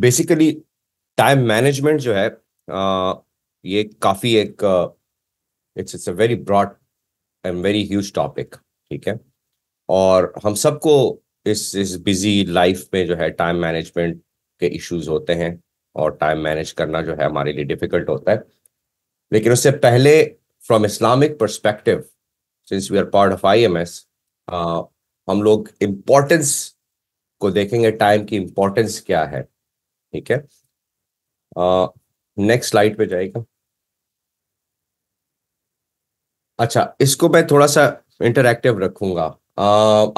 Basically time management जो है आ, ये काफी एक it's it's a very broad and very huge topic ठीक है और हम सबको इस इस बिजी लाइफ में जो है टाइम मैनेजमेंट के इश्यूज होते हैं और टाइम मैनेज करना जो है हमारे लिए डिफिकल्ट होता है लेकिन उससे पहले from Islamic perspective since we are part of I M S हम लोग इम्पोर्टेंस को देखेंगे टाइम की इम्पोर्टेंस क्या है ठीक है नेक्स्ट स्लाइड पे जाएगा अच्छा इसको मैं थोड़ा सा इंटरक्टिव रखूंगा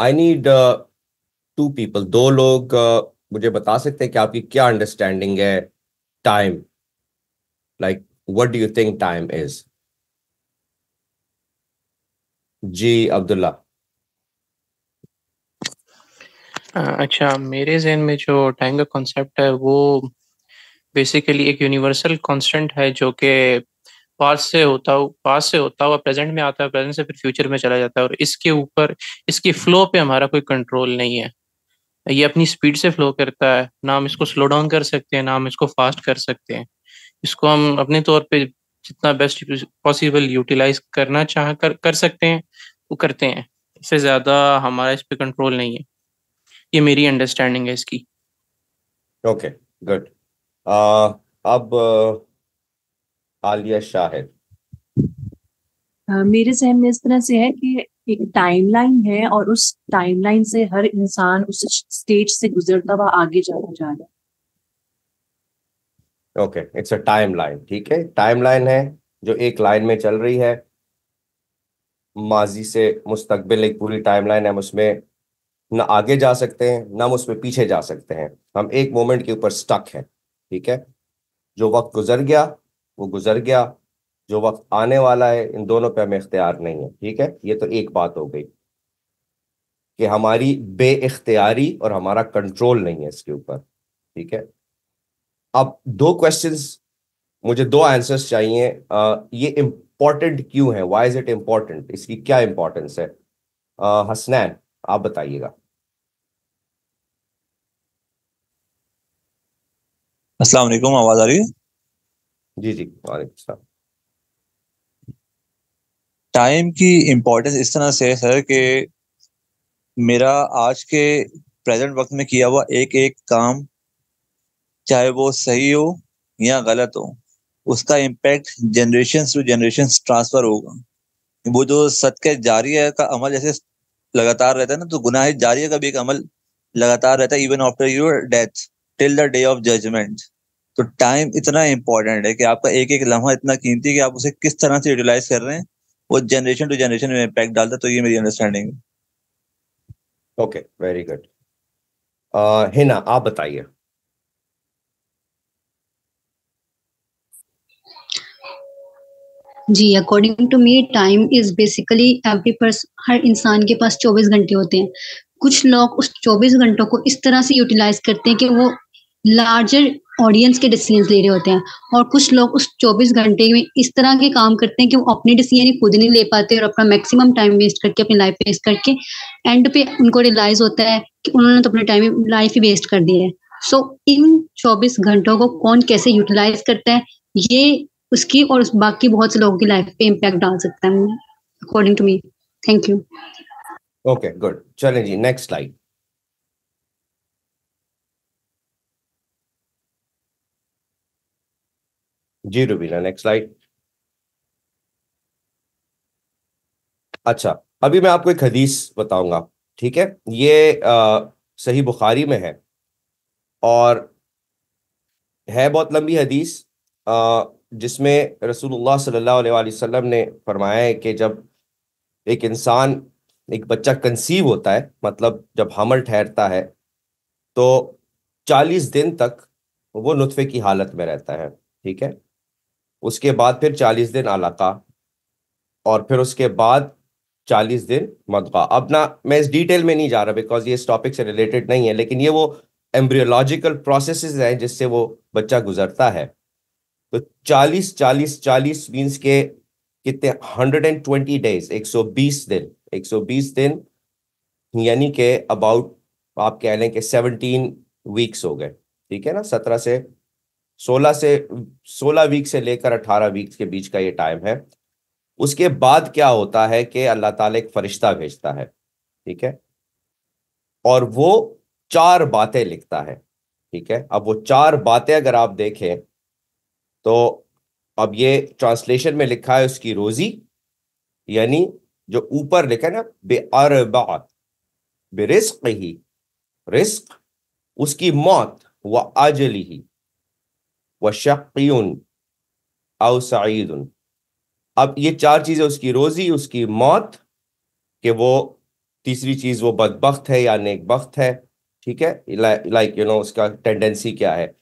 आई नीड टू पीपल दो लोग uh, मुझे बता सकते हैं कि आपकी क्या अंडरस्टैंडिंग है time like what do you think time is जी अब्दुल्ला हाँ, अच्छा मेरे जहन में जो टाइम का कॉन्सेप्ट है वो बेसिकली एक यूनिवर्सल कांस्टेंट है जो कि पास से होता हुआ पास से होता हुआ प्रेजेंट में आता है प्रेजेंट से फिर फ्यूचर में चला जाता है और इसके ऊपर इसकी फ्लो पे हमारा कोई कंट्रोल नहीं है ये अपनी स्पीड से फ्लो करता है ना हम इसको स्लो डाउन कर सकते हैं ना हम इसको फास्ट कर सकते हैं इसको हम अपने तौर पे जितना बेस्ट पॉसिबल यूटिलाइज करना चाह कर कर सकते हैं वो करते हैं इससे ज़्यादा हमारा इस पर कंट्रोल नहीं है ये मेरी अंडरस्टैंडिंग है इसकी ओके गुड uh, अब uh, आलिया शाहिद uh, मेरे जहन में इस तरह से है कि एक टाइमलाइन है और उस टाइमलाइन से हर इंसान उस स्टेज से गुजरता हुआ आगे जाता जा रहा है ओके इट्स अ टाइमलाइन ठीक है टाइमलाइन है जो एक लाइन में चल रही है माजी से मुस्तकबिल एक पूरी टाइमलाइन है उसमें ना आगे जा सकते हैं ना हम उसमें पीछे जा सकते हैं हम एक मोमेंट के ऊपर स्टक हैं ठीक है जो वक्त गुजर गया वो गुजर गया जो वक्त आने वाला है इन दोनों पे हमें इख्तियार नहीं है ठीक है ये तो एक बात हो गई कि हमारी बे इख्तियारी और हमारा कंट्रोल नहीं है इसके ऊपर ठीक है अब दो क्वेश्चंस मुझे दो आंसर्स चाहिए आ, ये इंपॉर्टेंट क्यों है वाई इज इट इंपॉर्टेंट इसकी क्या इंपॉर्टेंस है आ, हसनैन आप बताइएगा अस्सलाम वालेकुम आवाज आ रही है जी जी वालेकुम टाइम की इम्पोर्टेंस इस तरह से है सर कि मेरा आज के प्रेजेंट वक्त में किया हुआ एक एक काम चाहे वो सही हो या गलत हो उसका impact generation to generation transfer होगा वो जो सद के जारी है का अमल जैसे लगातार रहता है ना तो गुनाह जारिया का भी एक अमल लगातार रहता है even after your death till the day of judgement तो टाइम इतना इंपॉर्टेंट है कि आपका एक एक लम्हा इतना कीमती कि आप उसे किस तरह से यूटिलाइज कर रहे हैं वो जनरेशन टू जनरेशन में इम्पैक्ट डालता तो ये मेरी understanding okay very good Hina आप बताइए जी according to me time is basically every person हर इंसान के पास 24 घंटे होते हैं कुछ लोग उस 24 घंटों को इस तरह से यूटिलाइज करते हैं कि वो लार्जर ऑडियंस के डिसीजन ले रहे होते हैं और कुछ लोग उस 24 घंटे में इस तरह के काम करते हैं कि वो अपने डिसीजन ही खुद नहीं ले पाते और अपना मैक्सिमम टाइम वेस्ट करके अपनी लाइफ वेस्ट करके एंड पे उनको रियलाइज होता है कि उन्होंने तो अपने टाइम लाइफ ही वेस्ट कर दिया है सो so, इन 24 घंटों को कौन कैसे यूटिलाइज करता है ये उसकी और उस बाकी बहुत से लोगों की लाइफ पे इम्पैक्ट डाल सकता है according to me thank you okay good चलें जी नेक्स्ट स्लाइड जी रुबीना नेक्स्ट स्लाइड अच्छा अभी मैं आपको एक हदीस बताऊंगा ठीक है ये आ, सही बुखारी में है और है बहुत लंबी हदीस आ, जिसमें रसूलुल्लाह सल्लल्लाहु अलैहि वसल्लम ने फरमाया है कि जब एक इंसान एक बच्चा कंसीव होता है मतलब जब हमल ठहरता है तो चालीस दिन तक वो नुतफ़े की हालत में रहता है ठीक है उसके बाद फिर चालीस दिन अलाका और फिर उसके बाद चालीस दिन मदगा अब ना मैं इस डिटेल में नहीं जा रहा बिकॉज ये इस टॉपिक से रिलेटेड नहीं है लेकिन ये वो एम्ब्रियोलॉजिकल प्रोसेस हैं जिससे वो बच्चा गुजरता है तो 40 40 40 मीन्स के कितने 120 डेज 120 दिन 120 दिन यानी के अबाउट आप कह लें कि 17 वीक्स हो गए ठीक है ना 17 से 16 से 16 वीक से लेकर 18 वीक्स के बीच का ये टाइम है उसके बाद क्या होता है कि अल्लाह ताला एक फरिश्ता भेजता है ठीक है और वो चार बातें लिखता है ठीक है अब वो चार बातें अगर आप देखें तो अब ये ट्रांसलेशन में लिखा है उसकी रोजी यानी जो ऊपर लिखा है ना बेअर बात बेरिस्क ही रिस्क उसकी मौत व आजली ही व शक्न अव सईद अब ये चार चीज़ें उसकी रोज़ी उसकी मौत कि वो तीसरी चीज़ वो बदबخت है या नेक बख्त है ठीक है लाइक यू नो उसका टेंडेंसी क्या है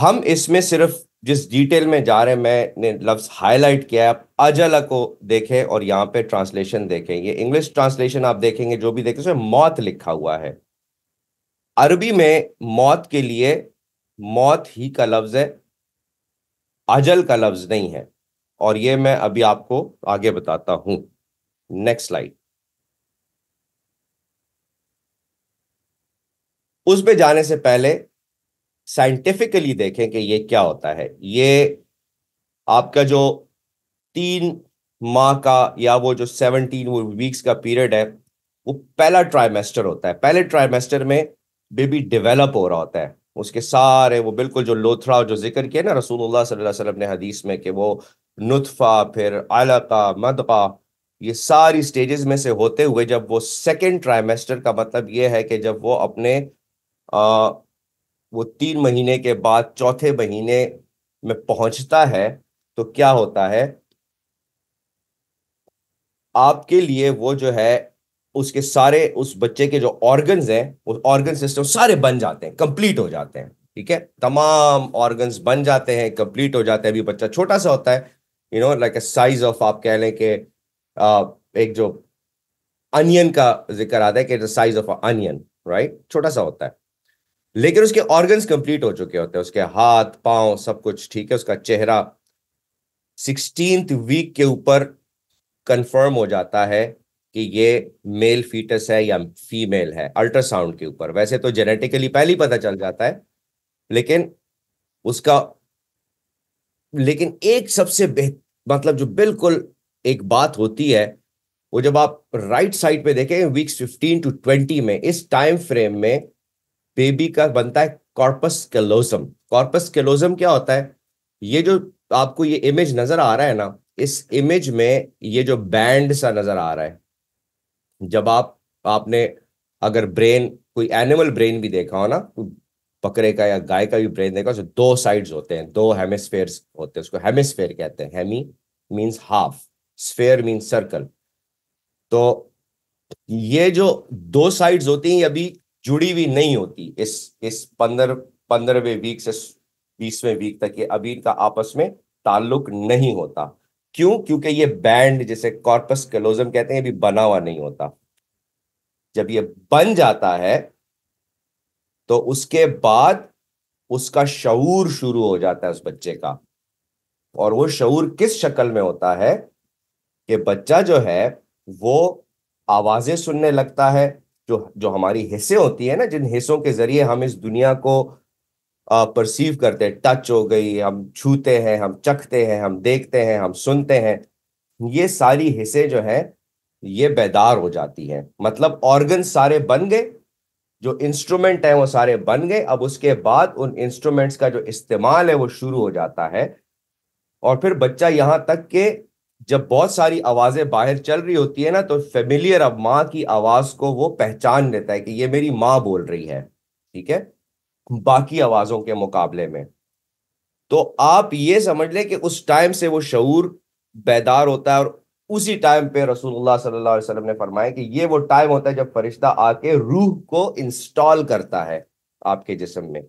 हम इसमें सिर्फ जिस डिटेल में जा रहे हैं मैंने लफ्ज हाईलाइट किया है आप अजल को देखें और यहाँ पे ट्रांसलेशन देखें ये इंग्लिश ट्रांसलेशन आप देखेंगे जो भी देखें उसमें मौत लिखा हुआ है अरबी में मौत के लिए मौत ही का लफ्ज है अजल का लफ्ज नहीं है और ये मैं अभी आपको आगे बताता हूं नेक्स्ट स्लाइड उस पे जाने से पहले साइंटिफिकली देखें कि ये क्या होता है ये आपका जो तीन माह का या वो जो सेवनटीन वीक्स का पीरियड है वो पहला ट्राइमेस्टर होता है पहले ट्राइमेस्टर में बेबी डेवलप हो रहा होता है उसके सारे वो बिल्कुल जो लोथरा जो जिक्र किया ना रसूलुल्लाह सल्लल्लाहु अलैहि वसल्लम ने हदीस में कि वो नुतफ़ा फिर अलका मदका ये सारी स्टेजेस में से होते हुए जब वो सेकेंड ट्राइमेस्टर का मतलब ये है कि जब वो अपने आ, वो तीन महीने के बाद चौथे महीने में पहुंचता है तो क्या होता है आपके लिए वो जो है उसके सारे उस बच्चे के जो ऑर्गन्स हैं वो ऑर्गन सिस्टम सारे बन जाते हैं कंप्लीट हो जाते हैं ठीक है तमाम ऑर्गन्स बन जाते हैं कंप्लीट हो जाते हैं अभी बच्चा छोटा सा होता है you know like a size of आप कह लें कि एक जो अनियन का जिक्र आता है कि साइज ऑफ अनियन राइट छोटा सा होता है लेकिन उसके ऑर्गन्स कंप्लीट हो चुके होते हैं उसके हाथ पांव सब कुछ ठीक है उसका चेहरा सिक्सटीन वीक के ऊपर कंफर्म हो जाता है कि ये मेल फीटस है या फीमेल है अल्ट्रासाउंड के ऊपर वैसे तो जेनेटिकली पहले ही पता चल जाता है लेकिन उसका लेकिन एक सबसे बेहतर मतलब जो बिल्कुल एक बात होती है वो जब आप राइट साइड पे देखें वीक्स 15 टू 20 में इस टाइम फ्रेम में बेबी का बनता है कॉर्पस कैलोजम कॉर्पस कैलोजम क्या होता है ये जो आपको ये इमेज नजर आ रहा है ना इस इमेज में ये जो बैंड सा नजर आ रहा है जब आप आपने अगर ब्रेन कोई एनिमल ब्रेन भी देखा हो ना बकरे का या गाय का भी ब्रेन देखा हो दो साइड्स होते हैं दो हेमिसफेयर होते हैं उसको हेमिसफेयर कहते हैं hemi means half sphere means circle तो ये जो दो साइड्स होती हैं अभी जुड़ी हुई नहीं होती इस इस पंद्रह पंद्रहवें वीक से बीसवें वीक तक ये अभी का आपस में ताल्लुक नहीं होता क्यों क्योंकि ये बैंड जिसे कॉर्पस कैलोजम कहते हैं अभी बना हुआ नहीं होता जब ये बन जाता है तो उसके बाद उसका शूर शुरू हो जाता है उस बच्चे का और वो शूर किस शक्ल में होता है कि बच्चा जो है वो आवाजें सुनने लगता है जो जो हमारी हिस्से होती है ना जिन हिस्सों के जरिए हम इस दुनिया को परसीव करते हैं टच हो गई हम छूते हैं हम चखते हैं हम देखते हैं हम सुनते हैं ये सारी हिस्से जो है ये बेदार हो जाती है मतलब ऑर्गन सारे बन गए जो इंस्ट्रूमेंट है वो सारे बन गए अब उसके बाद उन इंस्ट्रूमेंट्स का जो इस्तेमाल है वो शुरू हो जाता है और फिर बच्चा यहां तक के जब बहुत सारी आवाजें बाहर चल रही होती है ना तो फेमिलियर अब माँ की आवाज को वो पहचान लेता है कि ये मेरी माँ बोल रही है ठीक है बाकी आवाजों के मुकाबले में तो आप ये समझ लें कि उस टाइम से वो शूर बेदार होता है और उसी टाइम पे रसूलुल्लाह सल्लल्लाहु अलैहि वसल्लम ने फरमाया कि ये वो टाइम होता है जब फरिश्ता आके रूह को इंस्टॉल करता है आपके जिसम में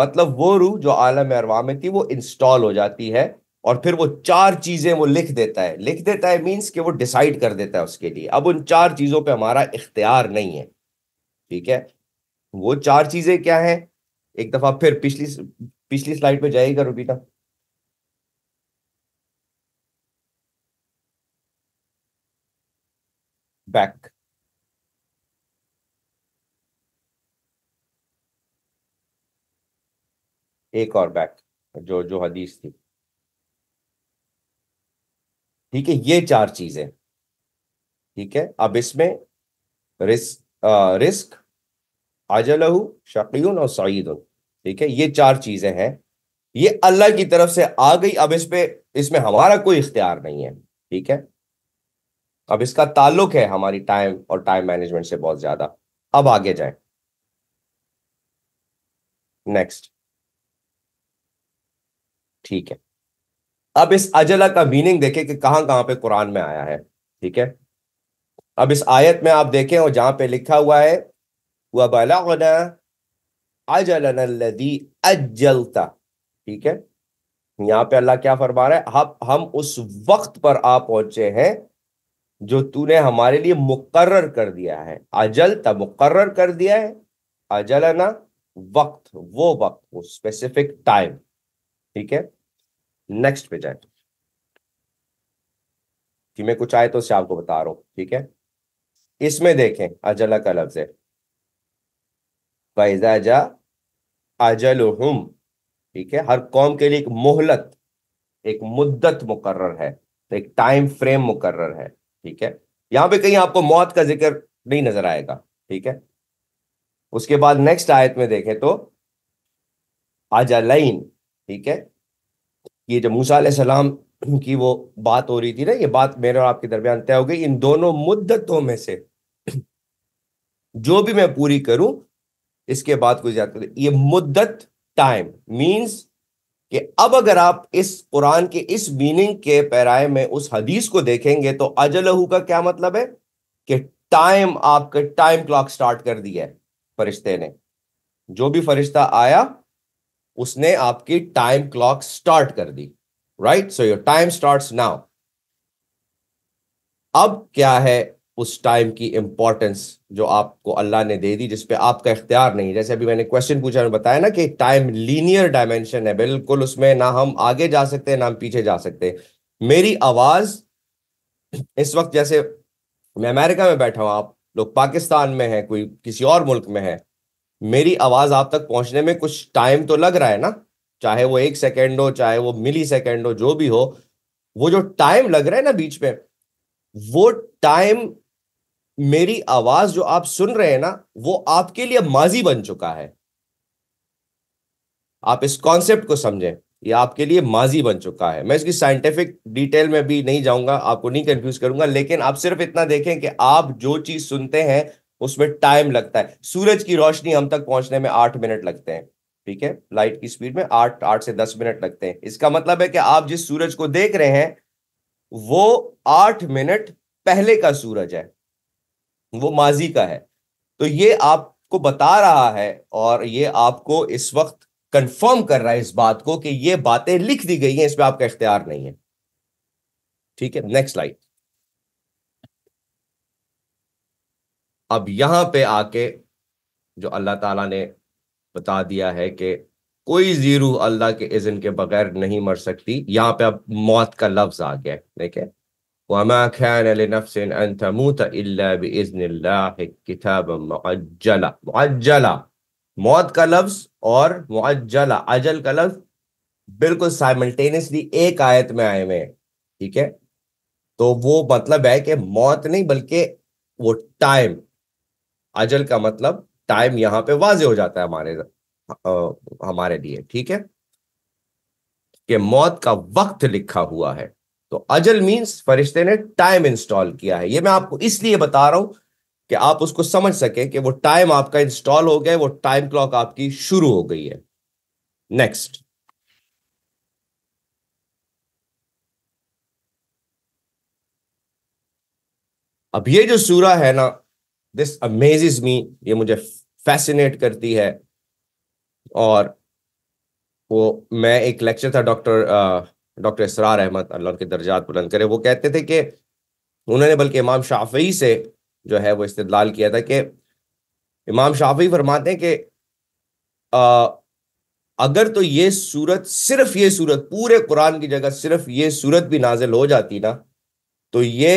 मतलब वो रूह जो आलम अरवा में थी वो इंस्टॉल हो जाती है और फिर वो चार चीजें वो लिख देता है लिख देता है मीन्स कि वो डिसाइड कर देता है उसके लिए अब उन चार चीजों पे हमारा इख्तियार नहीं है ठीक है वो चार चीजें क्या है एक दफा फिर पिछली पिछली स्लाइड पे जाएगा रुपीटा बैक एक और बैक जो जो हदीस थी ठीक है ये चार चीजें ठीक है अब इसमें रिस्क आ, रिस्क शकीन और सईद ठीक है ये चार चीजें हैं ये अल्लाह की तरफ से आ गई अब इस पे इसमें हमारा कोई इख्तियार नहीं है ठीक है अब इसका ताल्लुक है हमारी टाइम और टाइम मैनेजमेंट से बहुत ज्यादा अब आगे जाए नेक्स्ट ठीक है अब इस अजला का मीनिंग देखें कि कहां कहां पे कुरान में आया है ठीक है अब इस आयत में आप देखें और जहां पे लिखा हुआ है वह बला अजलदी अजलता ठीक है यहां पे अल्लाह क्या फरमा रहा है हम हम उस वक्त पर आ पहुंचे हैं जो तूने हमारे लिए मुकर्र कर दिया है अजलता मुकर्र कर दिया है अजलना वक्त वो वक्त वो स्पेसिफिक टाइम ठीक है नेक्स्ट पे जाए कि मैं कुछ आए तो से आपको बता रहा हूं ठीक है इसमें देखें अजल का लफ्ज है फैजा जा अजल ठीक है हर कौम के लिए एक मोहलत एक मुद्दत मुकर्र है तो एक टाइम फ्रेम मुकर्र है ठीक है यहां पे कहीं आपको मौत का जिक्र नहीं नजर आएगा ठीक है उसके बाद नेक्स्ट आयत में देखें तो अजलैन ठीक है ये जब मूसा सलाम की वो बात हो रही थी ना ये बात मेरे और आपके दरमियान तय हो गई इन दोनों मुद्दतों में से जो भी मैं पूरी करूं इसके बाद कुछ याद कर ये मुद्दत टाइम मीन्स कि अब अगर आप इस कुरान के इस मीनिंग के पैराए में उस हदीस को देखेंगे तो अजलहू का क्या मतलब है कि टाइम आपका टाइम क्लॉक स्टार्ट कर दिया है फरिश्ते ने जो भी फरिश्ता आया उसने आपकी टाइम क्लॉक स्टार्ट कर दी right so your time start now अब क्या है उस टाइम की इंपॉर्टेंस जो आपको अल्लाह ने दे दी जिसपे आपका इख्तियार नहीं जैसे अभी मैंने क्वेश्चन पूछा मैंने बताया ना कि टाइम लीनियर डायमेंशन है बिल्कुल उसमें ना हम आगे जा सकते हैं ना हम पीछे जा सकते हैं मेरी आवाज इस वक्त जैसे मैं अमेरिका में बैठा हूं आप लोग पाकिस्तान में हैं कोई किसी और मुल्क में है मेरी आवाज आप तक पहुंचने में कुछ टाइम तो लग रहा है ना चाहे वो एक सेकेंड हो चाहे वो मिली सेकेंड हो जो भी हो वो जो टाइम लग रहा है ना बीच में वो टाइम मेरी आवाज जो आप सुन रहे हैं ना वो आपके लिए माजी बन चुका है आप इस कॉन्सेप्ट को समझें ये आपके लिए माजी बन चुका है मैं इसकी साइंटिफिक डिटेल में भी नहीं जाऊंगा आपको नहीं कंफ्यूज करूंगा लेकिन आप सिर्फ इतना देखें कि आप जो चीज सुनते हैं उसमें टाइम लगता है सूरज की रोशनी हम तक पहुंचने में आठ मिनट लगते हैं ठीक है लाइट की स्पीड में आठ आठ से दस मिनट लगते हैं इसका मतलब है कि आप जिस सूरज को देख रहे हैं वो आठ मिनट पहले का सूरज है वो माजी का है तो ये आपको बता रहा है और ये आपको इस वक्त कंफर्म कर रहा है इस बात को कि ये बातें लिख दी गई हैं इसमें आपका इख्तियार नहीं है ठीक है नेक्स्ट स्लाइड अब यहां पे आके जो अल्लाह ताला ने बता दिया है कि कोई जीरो अल्लाह के इज़न के बगैर नहीं मर सकती यहां पे अब मौत का लफ्ज आ गया देखे वमा खान मौत का लफ्ज और मुअज्जला अजल का लफ्ज बिल्कुल साइमल्टेनियसली एक आयत में आए हुए हैं ठीक है तो वो मतलब है कि मौत नहीं बल्कि वो टाइम अजल का मतलब टाइम यहां पे वाजे हो जाता है हमारे आ, हमारे लिए ठीक है कि मौत का वक्त लिखा हुआ है तो अजल मीन्स फरिश्ते ने टाइम इंस्टॉल किया है ये मैं आपको इसलिए बता रहा हूं कि आप उसको समझ सकें कि वो टाइम आपका इंस्टॉल हो गया वो टाइम क्लॉक आपकी शुरू हो गई है नेक्स्ट अब ये जो सूरा है ना दिस अमेजेज मी ये मुझे फैसिनेट करती है और वो मैं एक लेक्चर था डॉक्टर डॉक्टर इसरार अहमद अल्लाह के दर्जात बुलंद करे वो कहते थे कि उन्होंने बल्कि इमाम शाफी से जो है वो इस्तेदलाल किया था कि इमाम शाफी फरमाते हैं कि अगर तो ये सूरत सिर्फ ये सूरत पूरे कुरान की जगह सिर्फ ये सूरत भी नाजिल हो जाती ना तो ये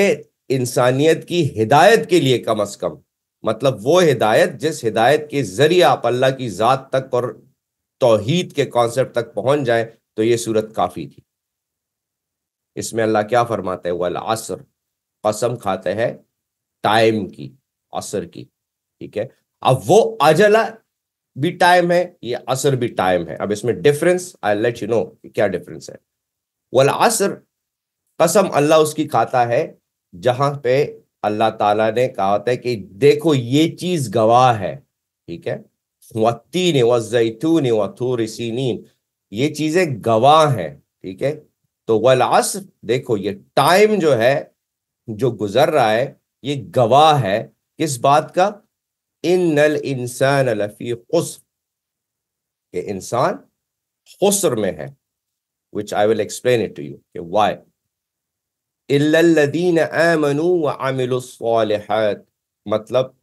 इंसानियत की हिदायत के लिए कम अज कम मतलब वो हिदायत जिस हिदायत के जरिए आप अल्लाह की ज़ात तक और तोहीद के कॉन्सेप्ट तक पहुंच जाए तो ये सूरत काफ़ी थी इसमें अल्लाह क्या फरमाते हैं वल असर कसम खाते हैं टाइम की असर की ठीक है अब वो अजला भी टाइम है ये असर भी टाइम है अब इसमें difference I let you know क्या डिफरेंस है वल असर कसम अल्लाह उसकी खाता है जहां पे अल्लाह ताला ने कहा था कि देखो ये चीज गवाह है ठीक है वतीन व जैतून व ये चीजें गवाह हैं ठीक है तो वल असर देखो ये टाइम जो है जो गुजर रहा है ये गवाह है किस बात का इन नल इंसान लफी के इंसान खुसर में है which I will explain it to you वाई आमनु मतलब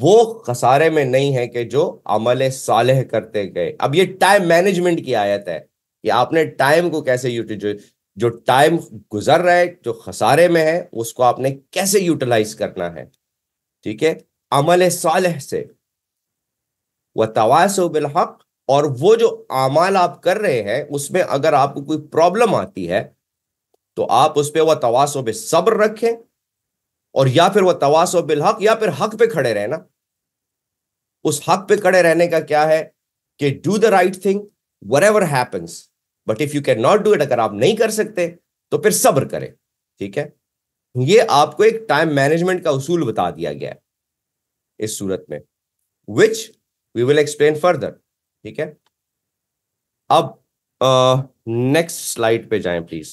वो खसारे में नहीं है कि जो अमल साल करते गए अब ये टाइम मैनेजमेंट की आयत है कि आपने टाइम को कैसे यूटिलाइज जो टाइम गुजर रहा है जो खसारे में है उसको आपने कैसे यूटिलाइज करना है ठीक है अमल सालह से वह तवासो बिलहक और वो जो अमाल आप कर रहे हैं उसमें अगर आपको कोई प्रॉब्लम आती है तो आप उस पर वह तवासो पे सब्र रखें और या फिर वह तवासो बिल हक या फिर हक पे खड़े रहना उस हक पे खड़े रहने का क्या है कि do the right thing whatever happens but if you can not do it अगर आप नहीं कर सकते तो फिर सब्र करें ठीक है ये आपको एक टाइम मैनेजमेंट का उसूल बता दिया गया है इस सूरत में which we will explain further ठीक है अब नेक्स्ट uh, स्लाइड पे जाएं प्लीज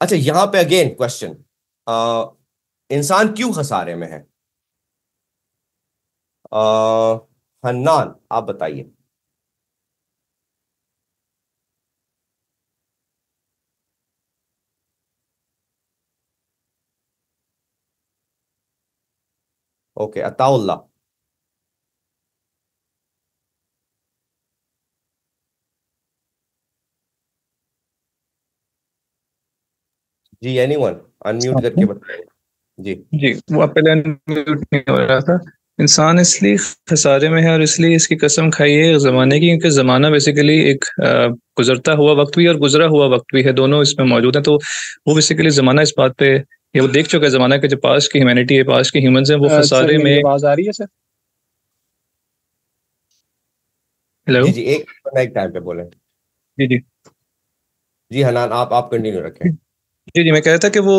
अच्छा यहां पे अगेन क्वेश्चन uh, इंसान क्यों खसारे में है आ, uh, हन्नान आप बताइए ओके अताउल्ला जी एनीवन अनम्यूट करके बताएं जी जी वो पहले अनम्यूट नहीं हो रहा था इंसान इसलिए खसारे में है और इसलिए इसकी कसम खाई है ज़माने की क्योंकि ज़माना बेसिकली एक गुजरता हुआ वक्त भी और गुजरा हुआ वक्त भी है दोनों इसमें मौजूद हैं तो वो बेसिकली ज़माना इस बात पे ये वो देख चुका है ज़माना के जो पास की ह्यूमैनिटी है पास के ह्यूमन हैं वो खसारे में आवाज़ आ रही है सर हेलो जी, जी एक एक टाइम पे बोले जी जी जी हनान आप आप कंटिन्यू रखें जी जी मैं कह रहा था कि वो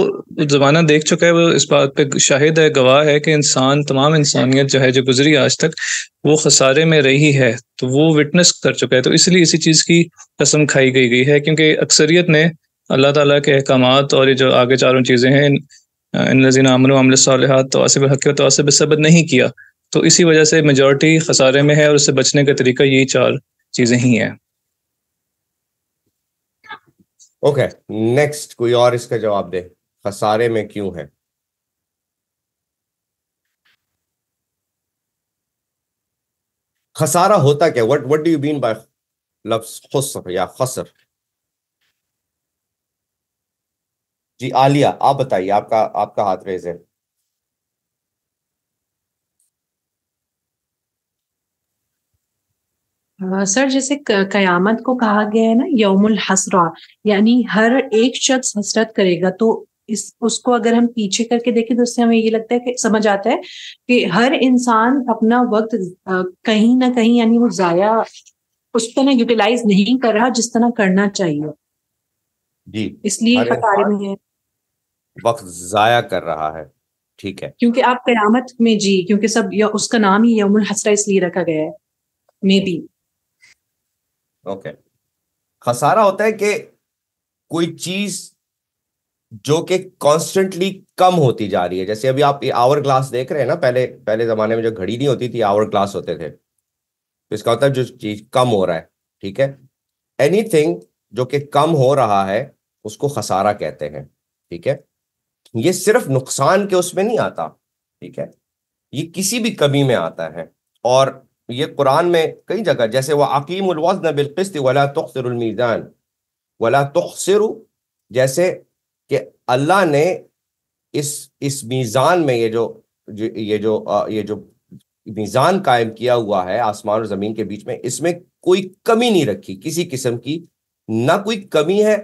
जमाना देख चुका है वो इस बात पे शाहिद है गवाह है कि इंसान तमाम इंसानियत जो है जो गुजरी आज तक वो खसारे में रही है तो वो विटनेस कर चुका है तो इसलिए इसी चीज़ की कसम खाई गई गई है क्योंकि अक्सरियत ने अल्लाह ताला के अहकाम और ये जो आगे चारों चीज़ें हैं इन नजीन अमन अमल सालहत तोसब हक तोसब सबद नहीं किया तो इसी वजह से मेजोरिटी खसारे में है और उससे बचने का तरीका यही चार चीज़ें ही हैं ओके नेक्स्ट कोई और इसका जवाब दे खसारे में क्यों है खसारा होता क्या what what do you mean by लफ्ज खसर या खसर जी आलिया आप बताइए आपका आपका हाथ रेज है सर जैसे कयामत को कहा गया है ना यौमुल हसरा यानी हर एक शख्स हसरत करेगा तो इस उसको अगर हम पीछे करके देखें तो उससे हमें ये लगता है कि समझ आता है कि हर इंसान अपना वक्त कहीं ना कहीं यानी वो जाया उस तरह यूटिलाइज नहीं कर रहा जिस तरह करना चाहिए जी इसलिए वक्त जाया कर रहा है ठीक है क्योंकि आप कयामत में जी क्योंकि सब या उसका नाम ही यमुल हसरा इसलिए रखा गया है मे बी ओके खसारा होता है कि कोई चीज जो कि कॉन्स्टेंटली कम होती जा रही है जैसे अभी आप आवर ग्लास देख रहे हैं ना पहले पहले जमाने में जो घड़ी नहीं होती थी आवर ग्लास होते थे तो इसका मतलब जो चीज कम हो रहा है ठीक है एनी जो कि कम हो रहा है उसको खसारा कहते हैं ठीक है ये सिर्फ नुकसान के उसमें नहीं आता ठीक है ये किसी भी कमी में आता है और ये कुरान में कई जगह जैसे वह अकीम उलवजन बिलकस्त वला तुखसरमीज़ान वला तुखसर जैसे कि अल्लाह ने इस इस मीज़ान में ये जो ये जो ये जो मीज़ान कायम किया हुआ है आसमान और ज़मीन के बीच में इसमें कोई कमी नहीं रखी किसी किस्म की ना कोई कमी है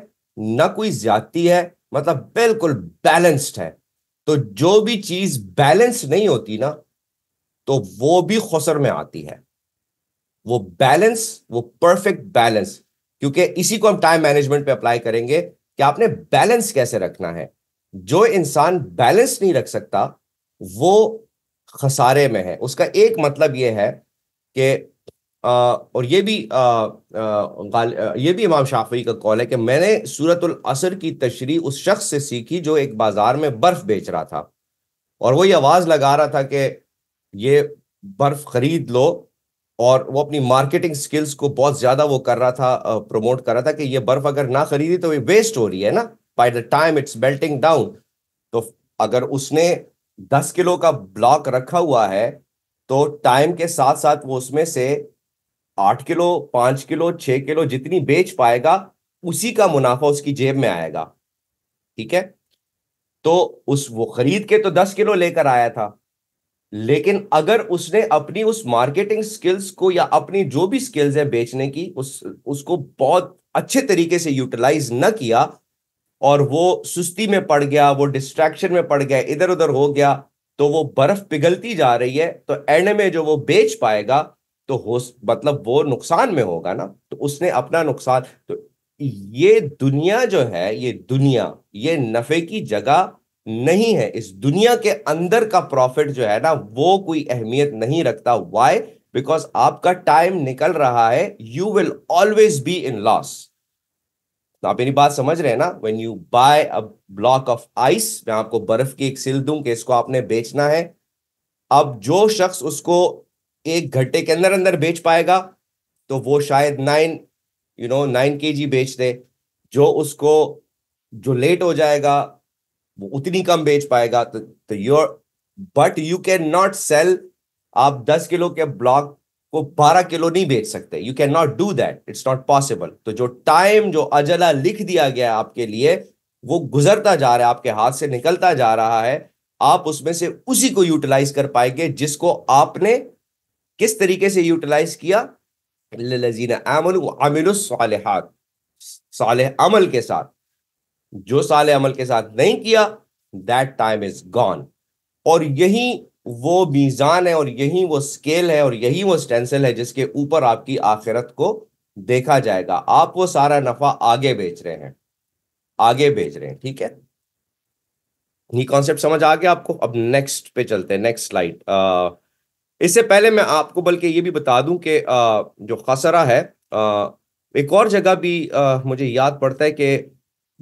ना कोई ज्यादती है मतलब बिल्कुल बैलेंस्ड है तो जो भी चीज़ बैलेंस नहीं होती ना तो वो भी खसर में आती है वो बैलेंस वो परफेक्ट बैलेंस क्योंकि इसी को हम टाइम मैनेजमेंट पे अप्लाई करेंगे कि आपने बैलेंस कैसे रखना है जो इंसान बैलेंस नहीं रख सकता वो खसारे में है उसका एक मतलब यह है कि और ये भी आ, आ, ये भी इमाम शाफी का कॉल है कि मैंने सूरत असर की तशरी उस शख्स से सीखी जो एक बाजार में बर्फ बेच रहा था और वो ये आवाज लगा रहा था कि ये बर्फ खरीद लो और वो अपनी मार्केटिंग स्किल्स को बहुत ज्यादा वो कर रहा था प्रमोट कर रहा था कि ये बर्फ अगर ना खरीदी तो ये वेस्ट हो रही है ना by the time it's melting down तो अगर उसने दस किलो का ब्लॉक रखा हुआ है तो टाइम के साथ साथ वो उसमें से आठ किलो पांच किलो छह किलो जितनी बेच पाएगा उसी का मुनाफा उसकी जेब में आएगा ठीक है तो उस वो खरीद के तो दस किलो लेकर आया था लेकिन अगर उसने अपनी उस मार्केटिंग स्किल्स को या अपनी जो भी स्किल्स है बेचने की उस उसको बहुत अच्छे तरीके से यूटिलाइज न किया और वो सुस्ती में पड़ गया वो डिस्ट्रैक्शन में पड़ गया इधर उधर हो गया तो वो बर्फ पिघलती जा रही है तो एंड में जो वो बेच पाएगा तो हो मतलब वो नुकसान में होगा ना तो उसने अपना नुकसान तो ये दुनिया जो है ये दुनिया ये नफे की जगह नहीं है इस दुनिया के अंदर का प्रॉफिट जो है ना वो कोई अहमियत नहीं रखता वाई बिकॉज आपका टाइम निकल रहा है you will always be in loss तो आप मेरी बात समझ रहे हैं ना when you buy a block of ice मैं आपको बर्फ की एक सिल दूं कि इसको आपने बेचना है अब जो शख्स उसको एक घंटे के अंदर अंदर बेच पाएगा तो वो शायद नाइन यू नो नाइन के जी बेच दे जो उसको जो लेट हो जाएगा वो उतनी कम बेच पाएगा तो तो your but you can not sell आप दस किलो के ब्लॉक को बारह किलो नहीं बेच सकते you can not do that it's not possible तो जो टाइम जो अजला लिख दिया गया है आपके लिए वो गुजरता जा रहा है आपके हाथ से निकलता जा रहा है आप उसमें से उसी को यूटिलाइज कर पाएंगे जिसको आपने किस तरीके से यूटिलाइज किया लजीना अमल अमिल साल अमल के साथ जो साल अमल के साथ नहीं किया दैट टाइम इज गॉन और यही वो मीज़ान है और यही वो स्केल है और यही वो स्टेंसिल है जिसके ऊपर आपकी आखिरत को देखा जाएगा आप वो सारा नफा आगे बेच रहे हैं आगे बेच रहे हैं ठीक है ये कॉन्सेप्ट समझ आ गया आपको अब नेक्स्ट पे चलते हैं नेक्स्ट स्लाइड इससे पहले मैं आपको बल्कि ये भी बता दूं कि जो खसरा है आ, एक और जगह भी आ, मुझे याद पड़ता है कि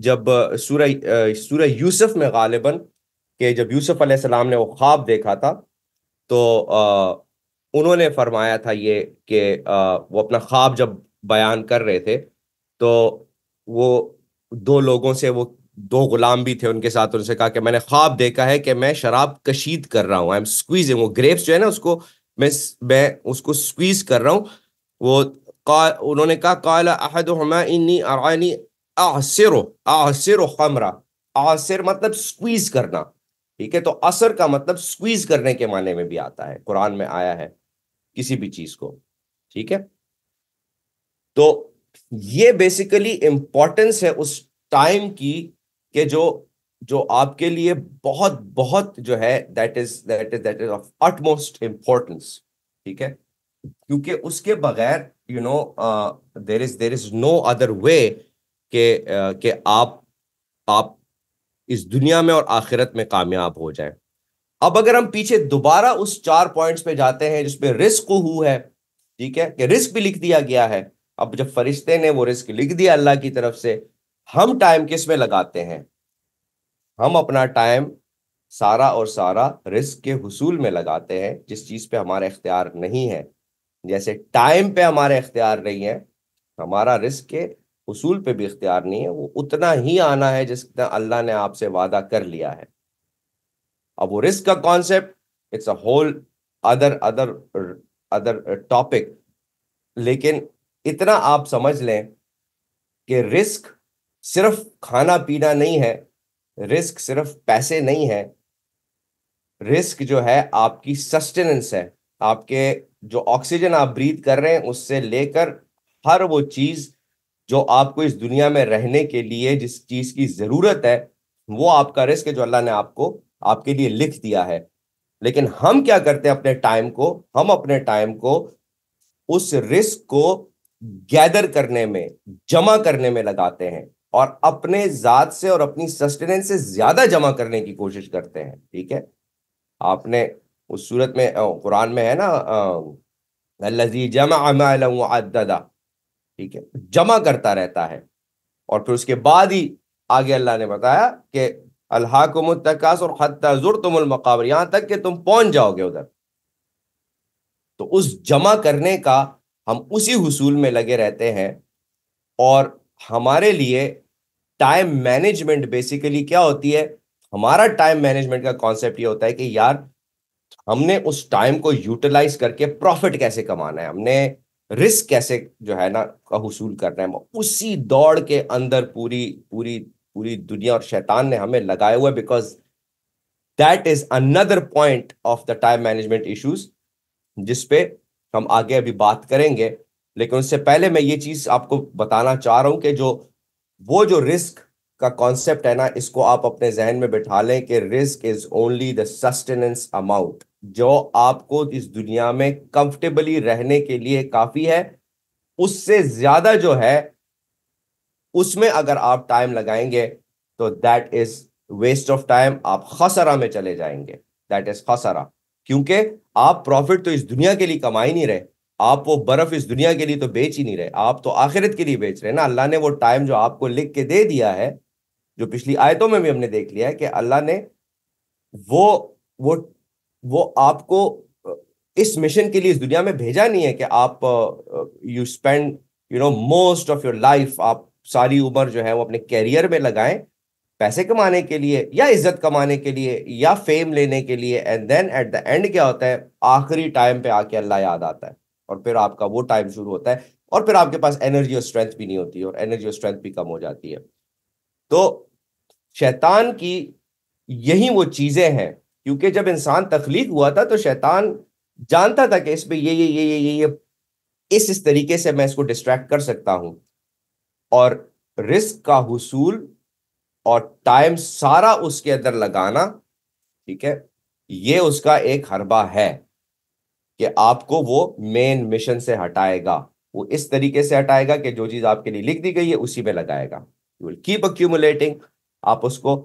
जब सूर्य सूर्य यूसुफ में गालिबन के जब यूसुफ अलैहिस्सलाम ने वो ख्वाब देखा था तो उन्होंने फरमाया था ये कि वो अपना ख्वाब जब बयान कर रहे थे तो वो दो लोगों से वो दो गुलाम भी थे उनके साथ उनसे कहा कि मैंने ख्वाब देखा है कि मैं शराब कशीद कर रहा हूँ आई एम स्क्वीजिंग वो ग्रेप्स जो है ना उसको मैं मैं उसको स्क्वीज कर रहा हूँ वो उन्होंने कहा काला अहद इन्नी अरानी आसिरो आसिरो खमरा आसिर मतलब स्क्वीज करना ठीक है तो असर का मतलब स्क्वीज करने के माने में भी आता है कुरान में आया है किसी भी चीज को ठीक है तो ये बेसिकली इंपॉर्टेंस है उस टाइम की के जो जो आपके लिए बहुत बहुत जो है that is that is that is of utmost importance ठीक है क्योंकि उसके बगैर you know there is there is no other way कि कि आप आप इस दुनिया में और आखिरत में कामयाब हो जाएं अब अगर हम पीछे दोबारा उस चार पॉइंट्स पे जाते हैं जिसमें रिस्क हु है ठीक है कि रिस्क भी लिख दिया गया है अब जब फरिश्ते ने वो रिस्क लिख दिया अल्लाह की तरफ से हम टाइम किस में लगाते हैं हम अपना टाइम सारा और सारा रिस्क के हसूल में लगाते हैं जिस चीज़ पे हमारे इख्तियार नहीं है जैसे टाइम पे हमारे इख्तियार नहीं है हमारा रिस्क के उसूल पे भी इख्तियार नहीं है वो उतना ही आना है जितना अल्लाह ने आपसे वादा कर लिया है अब वो रिस्क का concept it's a whole other other other topic लेकिन इतना आप समझ लें कि रिस्क सिर्फ खाना पीना नहीं है रिस्क सिर्फ पैसे नहीं है रिस्क जो है आपकी सस्टेनेंस है आपके जो ऑक्सीजन आप ब्रीथ कर रहे हैं उससे लेकर हर वो चीज जो आपको इस दुनिया में रहने के लिए जिस चीज की जरूरत है वो आपका रिस्क है जो अल्लाह ने आपको आपके लिए लिख दिया है लेकिन हम क्या करते हैं अपने टाइम को हम अपने टाइम को उस रिस्क को गैदर करने में जमा करने में लगाते हैं और अपने जात से और अपनी सस्टेनेंस से ज्यादा जमा करने की कोशिश करते हैं ठीक है आपने उस सूरत में कुरान में है ना लजी जमा अदा ठीक है जमा करता रहता है और फिर उसके बाद ही आगे अल्लाह ने बताया कि अल्हाकुम तकास और खतुर तुम मकाबर यहां तक कि तुम पहुंच जाओगे उधर तो उस जमा करने का हम उसी हसूल में लगे रहते हैं और हमारे लिए टाइम मैनेजमेंट बेसिकली क्या होती है हमारा टाइम मैनेजमेंट का कॉन्सेप्ट ये होता है कि यार हमने उस टाइम को यूटिलाइज करके प्रॉफिट कैसे कमाना है हमने रिस्क कैसे जो है ना का हसूल रहे हैं उसी दौड़ के अंदर पूरी पूरी पूरी दुनिया और शैतान ने हमें लगाया हुआ because that is another point of the time management issues जिसपे हम आगे अभी बात करेंगे लेकिन उससे पहले मैं ये चीज आपको बताना चाह रहा हूं कि जो वो जो रिस्क का कॉन्सेप्ट है ना इसको आप अपने जहन में बिठा लें कि risk is only the sustenance amount जो आपको इस दुनिया में कंफर्टेबली रहने के लिए काफी है उससे ज्यादा जो है उसमें अगर आप टाइम लगाएंगे तो that is waste of time आप खसरा में चले जाएंगे दैट इज खसरा क्योंकि आप प्रॉफिट तो इस दुनिया के लिए कमा ही नहीं रहे आप वो बर्फ इस दुनिया के लिए तो बेच ही नहीं रहे आप तो आखिरत के लिए बेच रहे हैं ना अल्लाह ने वो टाइम जो आपको लिख के दे दिया है जो पिछली आयतों में भी हमने देख लिया है कि अल्लाह ने वो वो वो आपको इस मिशन के लिए इस दुनिया में भेजा नहीं है कि आप you spend you know most of your life आप सारी उम्र जो है वो अपने कैरियर में लगाएं पैसे कमाने के लिए या इज्जत कमाने के लिए या फेम लेने के लिए and then at the end क्या होता है आखिरी टाइम पे आके अल्लाह याद आता है और फिर आपका वो टाइम शुरू होता है और फिर आपके पास एनर्जी और स्ट्रेंथ भी नहीं होती और एनर्जी और स्ट्रेंथ भी कम हो जाती है तो शैतान की यही वो चीजें हैं क्योंकि जब इंसान तख्लीक हुआ था तो शैतान जानता था कि इसमें ये ये ये ये ये ये इस इस तरीके से मैं इसको डिस्ट्रैक्ट कर सकता हूं और रिस्क का हसूल और टाइम सारा उसके अंदर लगाना ठीक है ये उसका एक हरबा है कि आपको वो मेन मिशन से हटाएगा वो इस तरीके से हटाएगा कि जो चीज आपके लिए लिख दी गई है उसी में लगाएगा यू विल कीप अक्यूमुलेटिंग आप उसको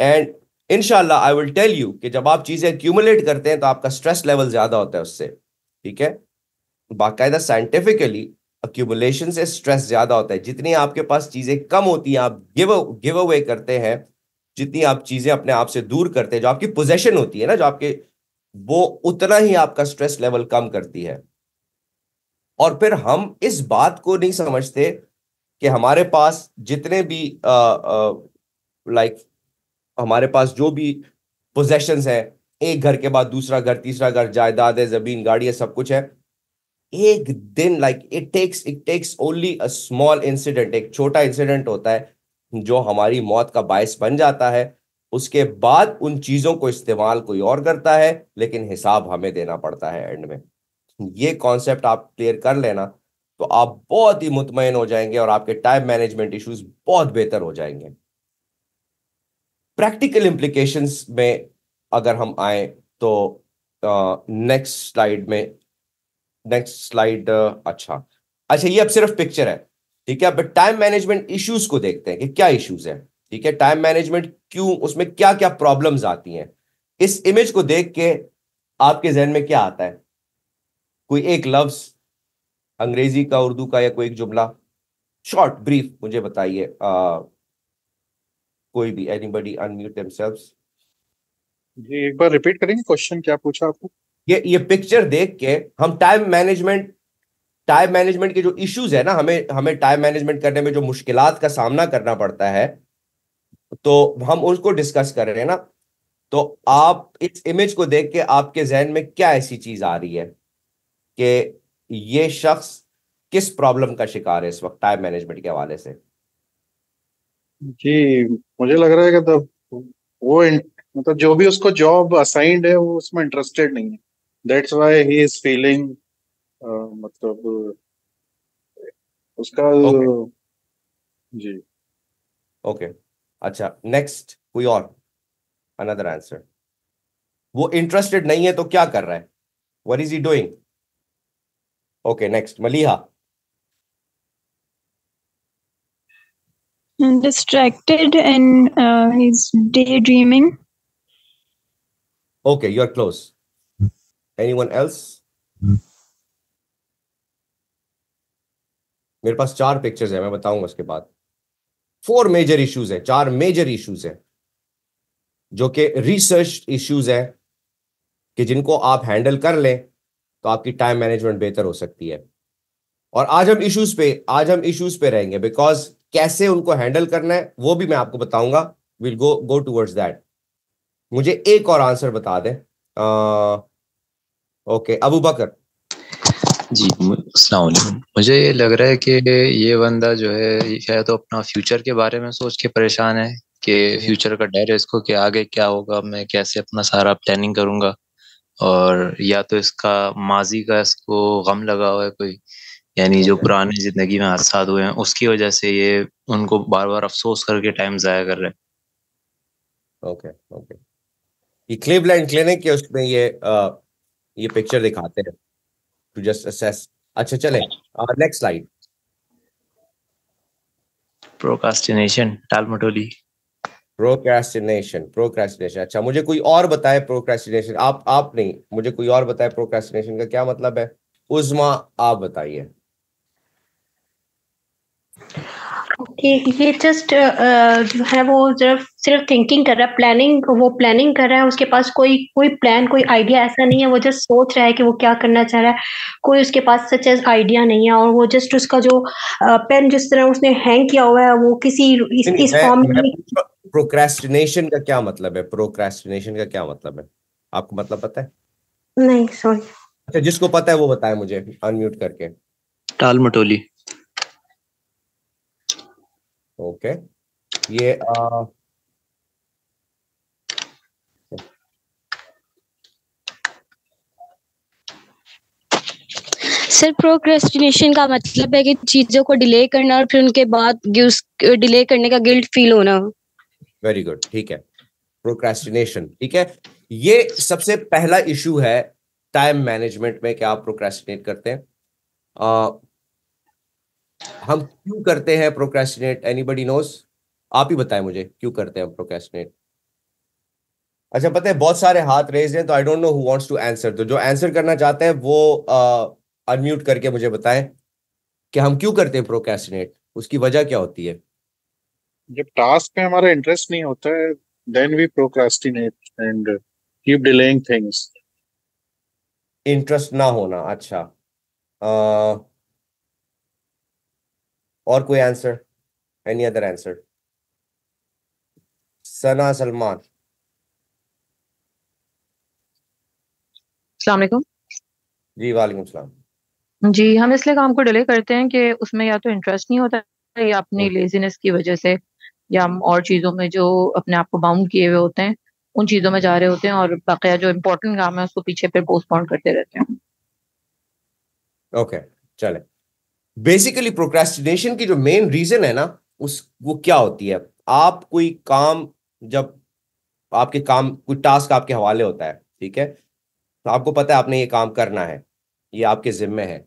एंड इनशाला आई विल टेल यू कि जब आप चीजें क्यूमुलेट करते हैं तो आपका स्ट्रेस लेवल ज्यादा होता है उससे ठीक है बाकायदा साइंटिफिकली अक्यूमुलेशन से स्ट्रेस ज्यादा होता है जितनी आपके पास चीजें कम होती हैं आप गिव गिव अवे करते हैं जितनी आप चीजें अपने आप से दूर करते हैं जो आपकी पोजेशन होती है ना जो आपके वो उतना ही आपका स्ट्रेस लेवल कम करती है और फिर हम इस बात को नहीं समझते कि हमारे पास जितने भी लाइक हमारे पास जो भी पोजेशन है एक घर के बाद दूसरा घर तीसरा घर जायदाद है जमीन गाड़ी है सब कुछ है एक दिन like it takes it takes only a small incident एक छोटा इंसिडेंट होता है जो हमारी मौत का बायस बन जाता है उसके बाद उन चीजों को इस्तेमाल कोई और करता है लेकिन हिसाब हमें देना पड़ता है एंड में ये कॉन्सेप्ट आप क्लियर कर लेना तो आप बहुत ही मुतमिन हो जाएंगे और आपके टाइम मैनेजमेंट इश्यूज बहुत बेहतर हो जाएंगे प्रैक्टिकल इम्प्लीकेशंस में अगर हम आए तो नेक्स्ट uh, स्लाइड में नेक्स्ट स्लाइड uh, अच्छा अच्छा ये अब सिर्फ पिक्चर है ठीक है अब टाइम मैनेजमेंट इश्यूज को देखते हैं कि क्या इश्यूज है ठीक है टाइम मैनेजमेंट क्यों उसमें क्या क्या प्रॉब्लम्स आती हैं इस इमेज को देख के आपके जहन में क्या आता है कोई एक लफ्ज अंग्रेजी का उर्दू का या कोई एक जुमला शॉर्ट ब्रीफ मुझे बताइए कोई भी एनीबडी अनम्यूट देमसेल्व्स जी एक बार रिपीट करेंगे क्वेश्चन क्या पूछा आपको ये ये पिक्चर देख के हम टाइम मैनेजमेंट टाइम मैनेजमेंट के जो इश्यूज है ना हमें हमें टाइम मैनेजमेंट करने में जो मुश्किल का सामना करना पड़ता है तो हम उसको डिस्कस कर रहे हैं ना तो आप इस इमेज को देख के आपके जहन में क्या ऐसी चीज आ रही है कि ये शख्स किस प्रॉब्लम का शिकार है इस वक्त टाइम मैनेजमेंट के हवाले से जी मुझे लग रहा है कि तब वो मतलब जो भी उसको जॉब असाइंड है वो उसमें इंटरेस्टेड नहीं है that's why he is feeling मतलब उसका okay. जी ओके okay. अच्छा नेक्स्ट कोई और अनदर आंसर वो इंटरेस्टेड नहीं है तो क्या कर रहा है what is he doing okay next Maliha and distracted and uh, he's daydreaming. Okay, you are close. Anyone else? मेरे पास चार पिक्चर्स हैं मैं बताऊंगा उसके बाद फोर मेजर इश्यूज हैं चार मेजर इश्यूज हैं जो कि रिसर्च इश्यूज हैं कि जिनको आप हैंडल कर लें तो आपकी टाइम मैनेजमेंट बेहतर हो सकती है और आज हम इश्यूज पे आज हम इश्यूज पे रहेंगे बिकॉज कैसे उनको हैंडल करना है वो भी मैं आपको बताऊंगा will go go towards that मुझे एक और आंसर बता दें ओके अबू बकर जी मुझे ये लग रहा है कि ये बंदा जो है शायद तो अपना फ्यूचर के बारे में सोच के परेशान है कि फ्यूचर का डर है इसको कि आगे क्या होगा मैं कैसे अपना सारा प्लानिंग करूंगा और या तो इसका माजी का इसको गम लगा हुआ है कोई यानी जो पुराने जिंदगी में हादसा हुए हैं उसकी वजह से ये उनको बार बार अफसोस करके टाइम जाया कर रहे हैं ओके ओके ये क्लीवलैंड क्लिनिक के उसमें ये आ, ये पिक्चर दिखाते हैं टू जस्ट असेस अच्छा चले नेक्स्ट स्लाइड प्रोक्रास्टिनेशन टालमटोली प्रोक्रेस्टिनेशन प्रोक्रेस्टिनेशन अच्छा मुझे कोई और बताए प्रोक्रेस्टिनेशन आप आप नहीं मुझे कोई और बताए प्रोक्रेस्टिनेशन का क्या मतलब है उजमा आप बताइए ये जस्ट जो है वो सिर्फ सिर्फ थिंकिंग कर रहा है प्लानिंग वो प्लानिंग कर रहा है उसके पास कोई कोई प्लान कोई आइडिया ऐसा नहीं है वो जस्ट सोच रहा है कि वो क्या करना चाह रहा है कोई उसके पास सच एज आइडिया नहीं है और वो जस्ट उसका जो पेन जिस तरह उसने हैंग किया हुआ है वो किसी इस, इस फॉर्म में प्रोक्रेस्टिनेशन का क्या मतलब है प्रोक्रेस्टिनेशन का क्या मतलब है आपको मतलब पता है नहीं सॉरी अच्छा जिसको पता है वो बताए मुझे अनम्यूट करके टाल मटोली ओके ये आ, सर प्रोक्रेस्टिनेशन का मतलब है कि चीजों को डिले करना और फिर उनके बाद डिले करने का गिल्ट फील होना वेरी गुड ठीक है प्रोक्रेस्टिनेशन ठीक है ये सबसे पहला इशू है टाइम मैनेजमेंट में क्या आप प्रोक्रेस्टिनेट करते हैं हम क्यों करते हैं प्रोक्रेस्टिनेट एनीबडी नोस आप ही बताएं मुझे क्यों करते हैं प्रोक्रेस्टिनेट अच्छा पता है बहुत सारे हाथ रेज हैं तो I don't know who wants to answer तो जो आंसर करना चाहते हैं वो अनम्यूट करके मुझे बताएं कि हम क्यों करते हैं प्रोकेस्टिनेट उसकी वजह क्या होती है जब टास्क में हमारा इंटरेस्ट नहीं होता है then we procrastinate and keep delaying things interest ना होना अच्छा uh, और कोई answer any other answer Sana Salman सलामकुम जी वालेकुम सलाम जी हम इसलिए काम को डिले करते हैं कि उसमें या तो इंटरेस्ट नहीं होता है या अपनी लेजीनेस की वजह से या हम और चीज़ों में जो अपने आप को बाउंड किए हुए होते हैं उन चीज़ों में जा रहे होते हैं और बाकी जो इम्पोर्टेंट काम है उसको पीछे फिर पोस्टपोन करते रहते हैं ओके okay, चले बेसिकली प्रोक्रेस्टिनेशन की जो मेन रीजन है ना उस वो क्या होती है आप कोई काम जब आपके काम कोई टास्क आपके हवाले होता है ठीक है तो आपको पता है आपने ये काम करना है ये आपके जिम्मे है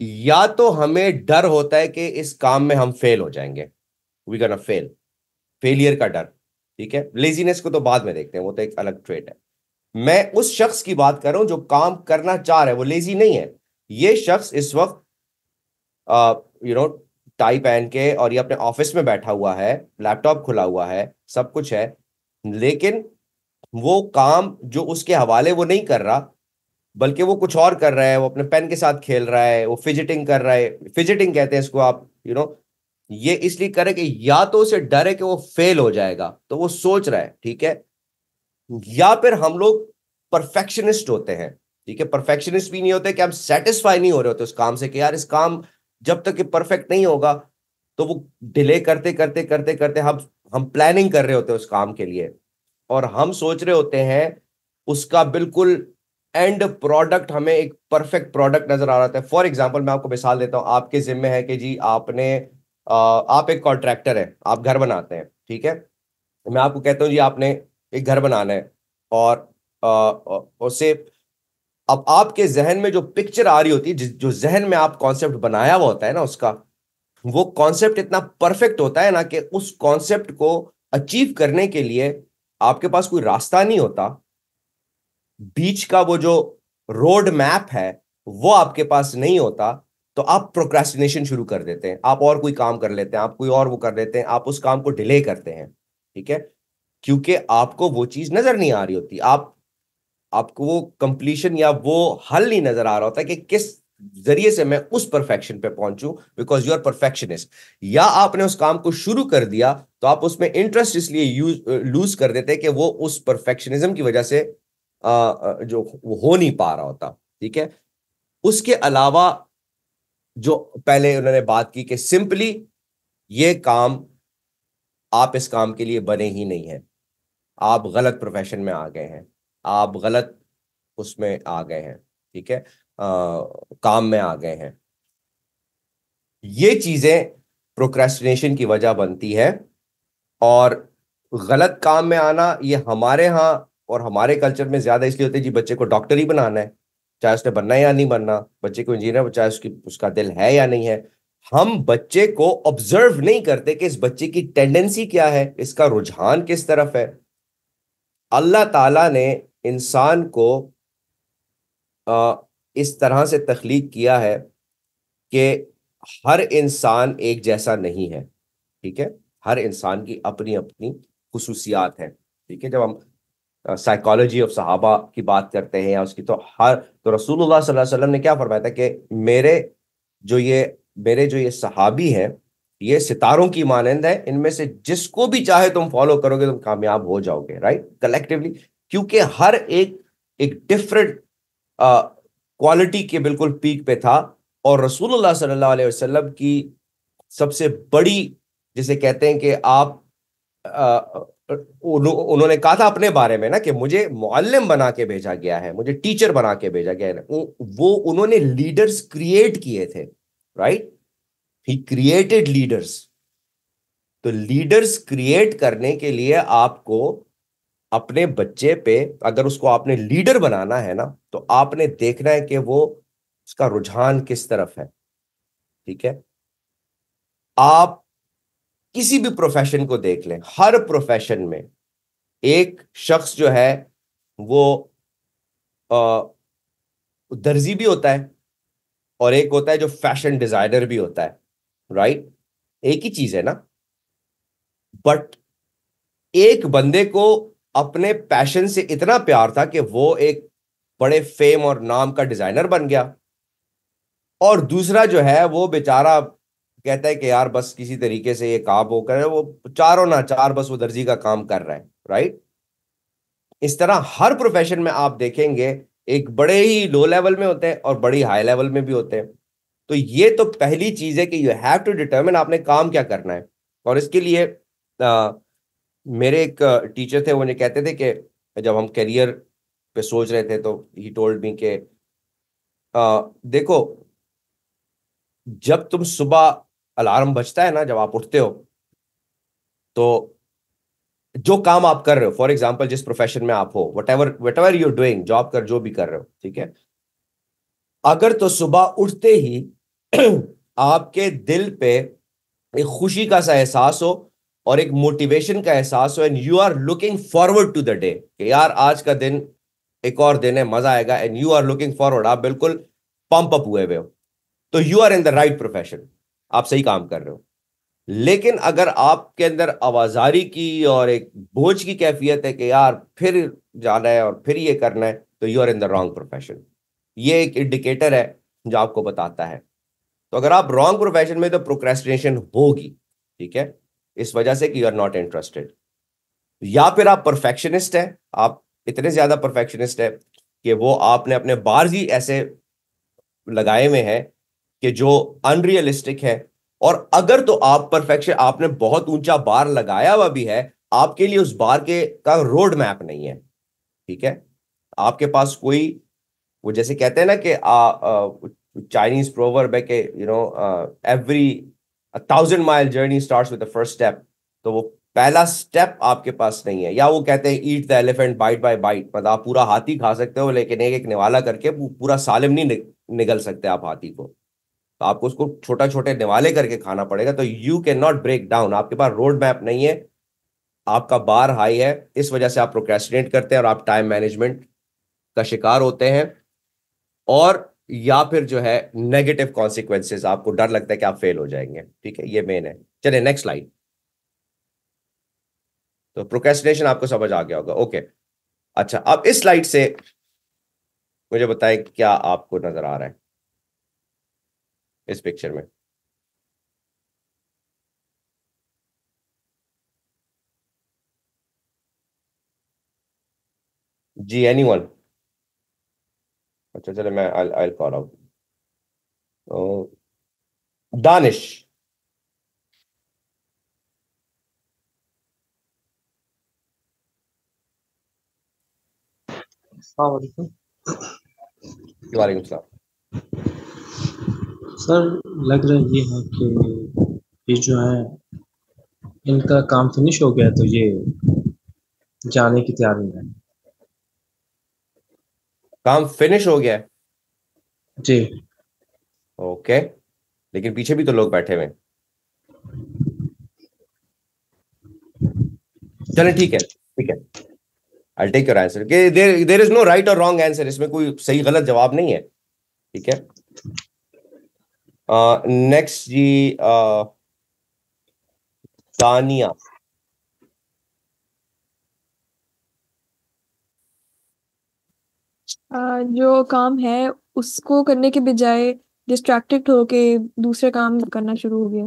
या तो हमें डर होता है कि इस काम में हम फेल हो जाएंगे वी कैन फेल फेलियर का डर ठीक है लेजीनेस को तो बाद में देखते हैं वो तो एक अलग ट्रेट है मैं उस शख्स की बात कर रहा हूं जो काम करना चाह रहा है वो लेजी नहीं है ये शख्स इस वक्त यू नो टाई पहन के और ये अपने ऑफिस में बैठा हुआ है लैपटॉप खुला हुआ है सब कुछ है लेकिन वो काम जो उसके हवाले वो नहीं कर रहा बल्कि वो कुछ और कर रहा है वो अपने पेन के साथ खेल रहा है वो फिजिटिंग कर रहा है फिजिटिंग कहते हैं इसको आप यू you नो know, ये इसलिए करे कि या तो उसे डर है कि वो फेल हो जाएगा तो वो सोच रहा है ठीक है या फिर हम लोग परफेक्शनिस्ट होते हैं ठीक है परफेक्शनिस्ट भी नहीं होते कि हम सेटिस्फाई नहीं हो रहे होते उस काम से कि यार इस काम जब तक ये परफेक्ट नहीं होगा तो वो डिले करते करते करते करते हम हम प्लानिंग कर रहे होते हैं उस काम के लिए और हम सोच रहे होते हैं उसका बिल्कुल एंड प्रोडक्ट हमें एक परफेक्ट प्रोडक्ट नजर आ रहा था फॉर एग्जाम्पल मैं आपको मिसाल देता हूँ आपके जिम्मे है कि जी आपने आप एक कॉन्ट्रैक्टर है आप घर बनाते हैं ठीक है मैं आपको कहता हूँ जी आपने एक घर बनाना है और उसे अब आपके जहन में जो पिक्चर आ रही होती है जो जहन में आप कॉन्सेप्ट बनाया हुआ होता है ना उसका वो कॉन्सेप्ट इतना परफेक्ट होता है ना कि उस कॉन्सेप्ट को अचीव करने के लिए आपके पास कोई रास्ता नहीं होता बीच का वो जो रोड मैप है वो आपके पास नहीं होता तो आप प्रोक्रेस्टिनेशन शुरू कर देते हैं आप और कोई काम कर लेते हैं आप कोई और वो कर लेते हैं आप उस काम को डिले करते हैं ठीक है क्योंकि आपको वो चीज नजर नहीं आ रही होती आप आपको वो कंप्लीशन या वो हल नहीं नजर आ रहा होता कि किस जरिए से मैं उस परफेक्शन पे पहुंचूं बिकॉज यू आर परफेक्शनिस्ट या आपने उस काम को शुरू कर दिया तो आप उसमें इंटरेस्ट इसलिए लूज कर देते कि वो उस परफेक्शनिज्म की वजह से आ, जो हो नहीं पा रहा होता ठीक है उसके अलावा जो पहले उन्होंने बात की कि सिंपली ये काम आप इस काम के लिए बने ही नहीं है आप गलत प्रोफेशन में आ गए हैं आप गलत उसमें आ गए हैं ठीक है आ, काम में आ गए हैं ये चीजें प्रोक्रेस्टिनेशन की वजह बनती है और गलत काम में आना ये हमारे यहाँ और हमारे कल्चर में ज्यादा इसलिए होते हैं जी बच्चे को डॉक्टर ही बनाना है चाहे उसने बनना है या नहीं बनना बच्चे को इंजीनियर चाहे उसकी उसका दिल है या नहीं है हम बच्चे को ऑब्जर्व नहीं करते कि इस बच्चे की टेंडेंसी क्या है इसका रुझान किस तरफ है अल्लाह ताला ने इंसान को इस तरह से तख्लीक किया है कि हर इंसान एक जैसा नहीं है ठीक है हर इंसान की अपनी अपनी खसूसियात है ठीक है जब हम साइकोलॉजी ऑफ सहाबा की बात करते हैं या उसकी तो हर तो रसूलुल्लाह सल्लल्लाहु अलैहि वसल्लम ने क्या फरमाया था कि मेरे जो ये मेरे जो ये सहाबी हैं ये सितारों की मानंद है इनमें से जिसको भी चाहे तुम फॉलो करोगे तुम कामयाब हो जाओगे राइट कलेक्टिवली क्योंकि हर एक एक डिफरेंट क्वालिटी के बिल्कुल पीक पे था और रसूलुल्लाह सल्लल्लाहु अलैहि वसल्लम की सबसे बड़ी जिसे कहते हैं कि आप आ, उन्होंने कहा था अपने बारे में ना कि मुझे मुअल्लम बना के भेजा गया है मुझे टीचर बना के भेजा गया है वो उन्होंने लीडर्स क्रिएट किए थे राइट ही क्रिएटेड लीडर्स तो लीडर्स क्रिएट करने के लिए आपको अपने बच्चे पे अगर उसको आपने लीडर बनाना है ना तो आपने देखना है कि वो उसका रुझान किस तरफ है ठीक है आप किसी भी प्रोफेशन को देख लें हर प्रोफेशन में एक शख्स जो है वो आ, दर्जी भी होता है और एक होता है जो फैशन डिजाइनर भी होता है राइट एक ही चीज है ना बट एक बंदे को अपने पैशन से इतना प्यार था कि वो एक बड़े फेम और नाम का डिजाइनर बन गया और दूसरा जो है वो बेचारा कहता है कि यार बस किसी तरीके से ये काम वो करे वो चारों ना चार बस वो दर्जी का काम कर रहे हैं राइट इस तरह हर प्रोफेशन में आप देखेंगे एक बड़े ही लो लेवल में होते हैं और बड़ी हाई लेवल में भी होते हैं तो ये तो पहली चीज है कि यू हैव टू डिटर्मिन आपने काम क्या करना है और इसके लिए आ, मेरे एक टीचर थे उन्हें कहते थे कि जब हम करियर पे सोच रहे थे तो ही टोल्ड मी के आ, देखो जब तुम सुबह अलार्म बजता है ना जब आप उठते हो तो जो काम आप कर रहे हो फॉर एग्जाम्पल जिस प्रोफेशन में आप हो whatever whatever you're doing job कर जो भी कर रहे हो ठीक है अगर तो सुबह उठते ही आपके दिल पे एक खुशी का सा एहसास हो और एक मोटिवेशन का एहसास हो and you are looking forward to the day यार आज का दिन एक और दिन है मजा आएगा and you are looking forward आप बिल्कुल पंप अप हुए हुए हो तो you are in the right profession आप सही काम कर रहे हो लेकिन अगर आपके अंदर आवाजारी की और एक बोझ की कैफियत है कि यार फिर जाना है और फिर ये करना है तो you are in the wrong profession ये एक इंडिकेटर है जो आपको बताता है तो अगर आप रॉन्ग प्रोफेशन में तो प्रोक्रेस्टिनेशन होगी ठीक है इस वजह से कि यू आर नॉट इंटरेस्टेड या फिर आप परफेक्शनिस्ट हैं आप इतने ज्यादा परफेक्शनिस्ट हैं कि वो आपने अपने बार ही ऐसे लगाए हुए हैं कि जो अनरियलिस्टिक है और अगर तो आप परफेक्शन आपने बहुत ऊंचा बार लगाया हुआ भी है आपके लिए उस बार के का रोड मैप नहीं है ठीक है आपके पास कोई वो जैसे कहते हैं ना कि चाइनीज प्रोवर्ब है कि you know every a thousand mile journey start with the first step तो वो पहला स्टेप आपके पास नहीं है या वो कहते हैं eat the elephant bite by bite मतलब आप पूरा हाथी खा सकते हो लेकिन एक एक निवाला करके पूरा सालम नहीं नि, निगल सकते आप हाथी को तो आपको उसको छोटा छोटे निवाले करके खाना पड़ेगा तो you can not break down आपके पास रोड मैप नहीं है आपका बार हाई है इस वजह से आप प्रोक्रेस्टिनेट करते हैं और आप टाइम मैनेजमेंट का शिकार होते हैं और या फिर जो है नेगेटिव कॉन्सिक्वेंसेस आपको डर लगता है कि आप फेल हो जाएंगे ठीक है ये मेन है चलिए नेक्स्ट स्लाइड तो प्रोकेस्टिनेशन आपको समझ आ गया होगा ओके अच्छा अब इस स्लाइड से मुझे बताएं क्या आपको नजर आ रहा है इस पिक्चर में जी एनी वन अच्छा चले मैं आई आई पा रहा हूँ तो दानिश वालेकुम सर लग रहा ये है कि ये जो है इनका काम फिनिश हो गया तो ये जाने की तैयारी में काम फिनिश हो गया है जी ओके लेकिन पीछे भी तो लोग बैठे हुए चले ठीक है ठीक है I take your answer there there is no right और रॉन्ग आंसर इसमें कोई सही गलत जवाब नहीं है ठीक है नेक्स्ट uh, जी जी uh, जो काम है उसको करने के बजाय डिस्ट्रैक्टेड होके दूसरे काम करना शुरू हो गया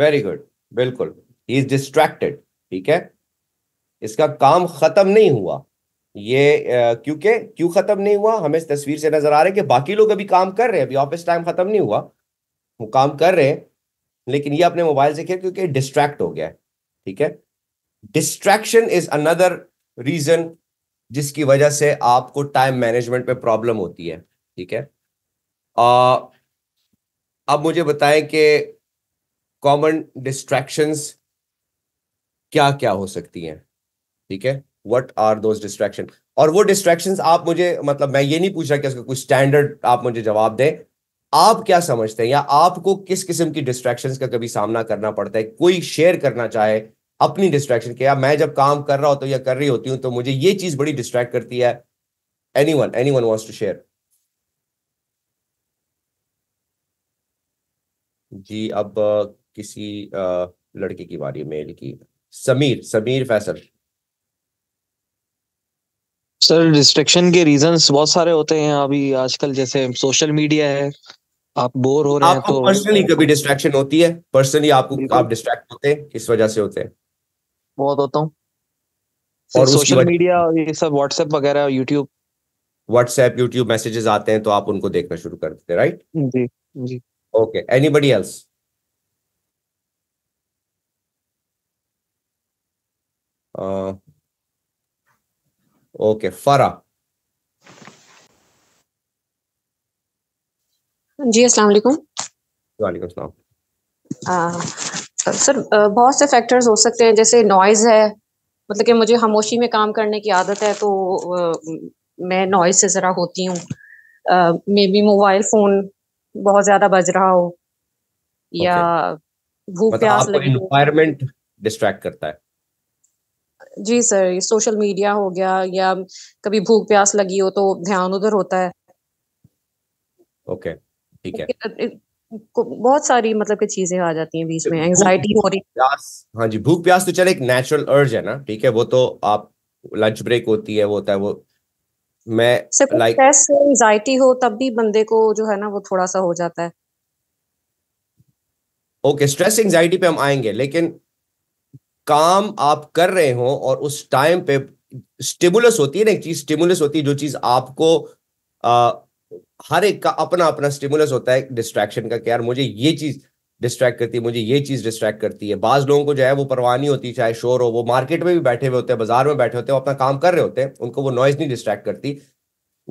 वेरी गुड बिल्कुल ही इज डिस्ट्रैक्टेड ठीक है इसका काम खत्म नहीं हुआ ये क्योंकि क्यों खत्म नहीं हुआ हमें इस तस्वीर से नजर आ रहा है कि बाकी लोग अभी काम कर रहे हैं अभी ऑफिस टाइम खत्म नहीं हुआ वो काम कर रहे हैं लेकिन ये अपने मोबाइल से किया क्योंकि डिस्ट्रैक्ट हो गया है ठीक है डिस्ट्रैक्शन इज अनदर रीजन जिसकी वजह से आपको टाइम मैनेजमेंट पे प्रॉब्लम होती है ठीक है आ, अब मुझे बताएं कि कॉमन डिस्ट्रैक्शंस क्या क्या हो सकती हैं ठीक है वट आर दोज डिस्ट्रैक्शन और वो डिस्ट्रैक्शंस आप मुझे मतलब मैं ये नहीं पूछ रहा कि उसका कुछ स्टैंडर्ड आप मुझे जवाब दें आप क्या समझते हैं या आपको किस किस्म की डिस्ट्रैक्शंस का कभी सामना करना पड़ता है कोई शेयर करना चाहे अपनी डिस्ट्रैक्शन किया मैं जब काम कर रहा होता हूँ या कर रही होती हूँ तो मुझे ये चीज बड़ी डिस्ट्रैक्ट करती है anyone anyone wants to share जी अब किसी लड़के की बारी मेल की समीर समीर फैसल सर डिस्ट्रक्शन के रीजन बहुत सारे होते हैं अभी आजकल जैसे सोशल मीडिया है आप बोर हो रहे हैं तो पर्सनली कभी डिस्ट्रैक्शन होती है पर्सनली आपको आप डिस्ट्रैक्ट होते हैं किस वजह से होते हैं बहुत होता हूँ और सोशल मीडिया और ये सब व्हाट्सएप वगैरह यूट्यूब व्हाट्सएप यूट्यूब मैसेजेस आते हैं तो आप उनको देखना शुरू कर देते राइट जी जी okay anybody else okay Farah जी अस्सलाम वालेकुम वालेकुम सलाम सर बहुत से फैक्टर्स हो सकते हैं जैसे नॉइज है मतलब कि मुझे खामोशी में काम करने की आदत है तो मैं नॉइज से ज़रा होती हूँ मे बी मोबाइल फ़ोन बहुत ज़्यादा बज रहा हो या भूख मतलब प्यास लगी डिस्ट्रैक्ट करता है जी सर ये सोशल मीडिया हो गया या कभी भूख प्यास लगी हो तो ध्यान उधर होता है ओके okay, ठीक है बहुत सारी मतलब की चीजें आ जाती हैं बीच में एंजाइटी हो रही प्यास हाँ जी भूख प्यास तो चल एक नेचुरल अर्ज है ना ठीक है वो तो आप लंच ब्रेक होती है वो होता है वो मैं लाइक एंजाइटी हो तब भी बंदे को जो है ना वो थोड़ा सा हो जाता है ओके स्ट्रेस एंजाइटी पे हम आएंगे लेकिन काम आप कर रहे हो और उस टाइम पे स्टिमुलस होती है ना एक चीज स्टिमुलस होती है जो चीज आपको हर एक का अपना अपना स्टिमुलस होता है डिस्ट्रैक्शन का कि यार मुझे ये चीज डिस्ट्रैक्ट करती है मुझे ये चीज डिस्ट्रैक्ट करती है बाज लोगों को जो है वो परवाह नहीं होती चाहे शोर हो वो मार्केट में भी बैठे हुए होते हैं बाजार में बैठे होते हैं अपना काम कर रहे होते हैं उनको वो नॉइज नहीं डिस्ट्रैक्ट करती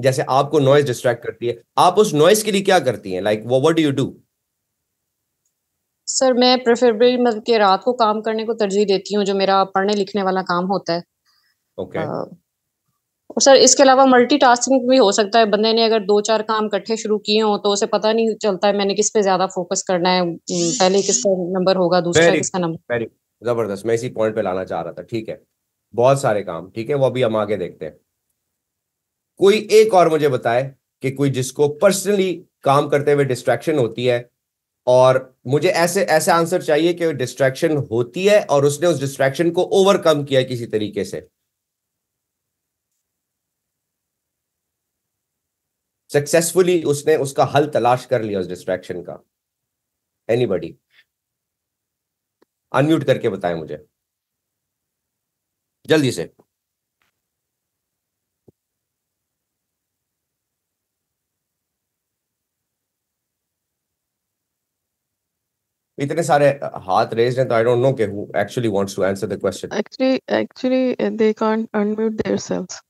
जैसे आपको नॉइज डिस्ट्रैक्ट करती है आप उस नॉइज के लिए क्या करती हैं लाइक वो what do you do sir मैं प्रेफरेबली मतलब कि रात को काम करने को तरजीह देती हूँ जो मेरा पढ़ने लिखने वाला काम होता है ओके okay. और सर इसके अलावा मल्टीटास्किंग भी हो सकता है बंदे ने अगर दो चार काम इकट्ठे शुरू किए हो तो उसे पता नहीं चलता है मैंने किस पे ज्यादा फोकस करना है हम्म, पहले किसका नंबर होगा दूसरा किसका नंबर जबरदस्त मैं इसी पॉइंट पे लाना चाह रहा था ठीक है बहुत सारे काम ठीक है वो अभी हम आगे देखते हैं कोई एक और मुझे बताए कि कोई जिसको पर्सनली काम करते हुए डिस्ट्रैक्शन होती है और मुझे ऐसे ऐसे आंसर चाहिए कि डिस्ट्रैक्शन होती है और उसने उस डिस्ट्रैक्शन को ओवरकम किया किसी तरीके से सक्सेसफुली उसने उसका हल तलाश कर लिया उस डिस्ट्रैक्शन का एनीबडी अनम्यूट करके बताएं मुझे जल्दी से इतने सारे हाथ रेज हैं तो आई डोंट नो के who actually wants to answer the question actually actually they can't unmute theirselves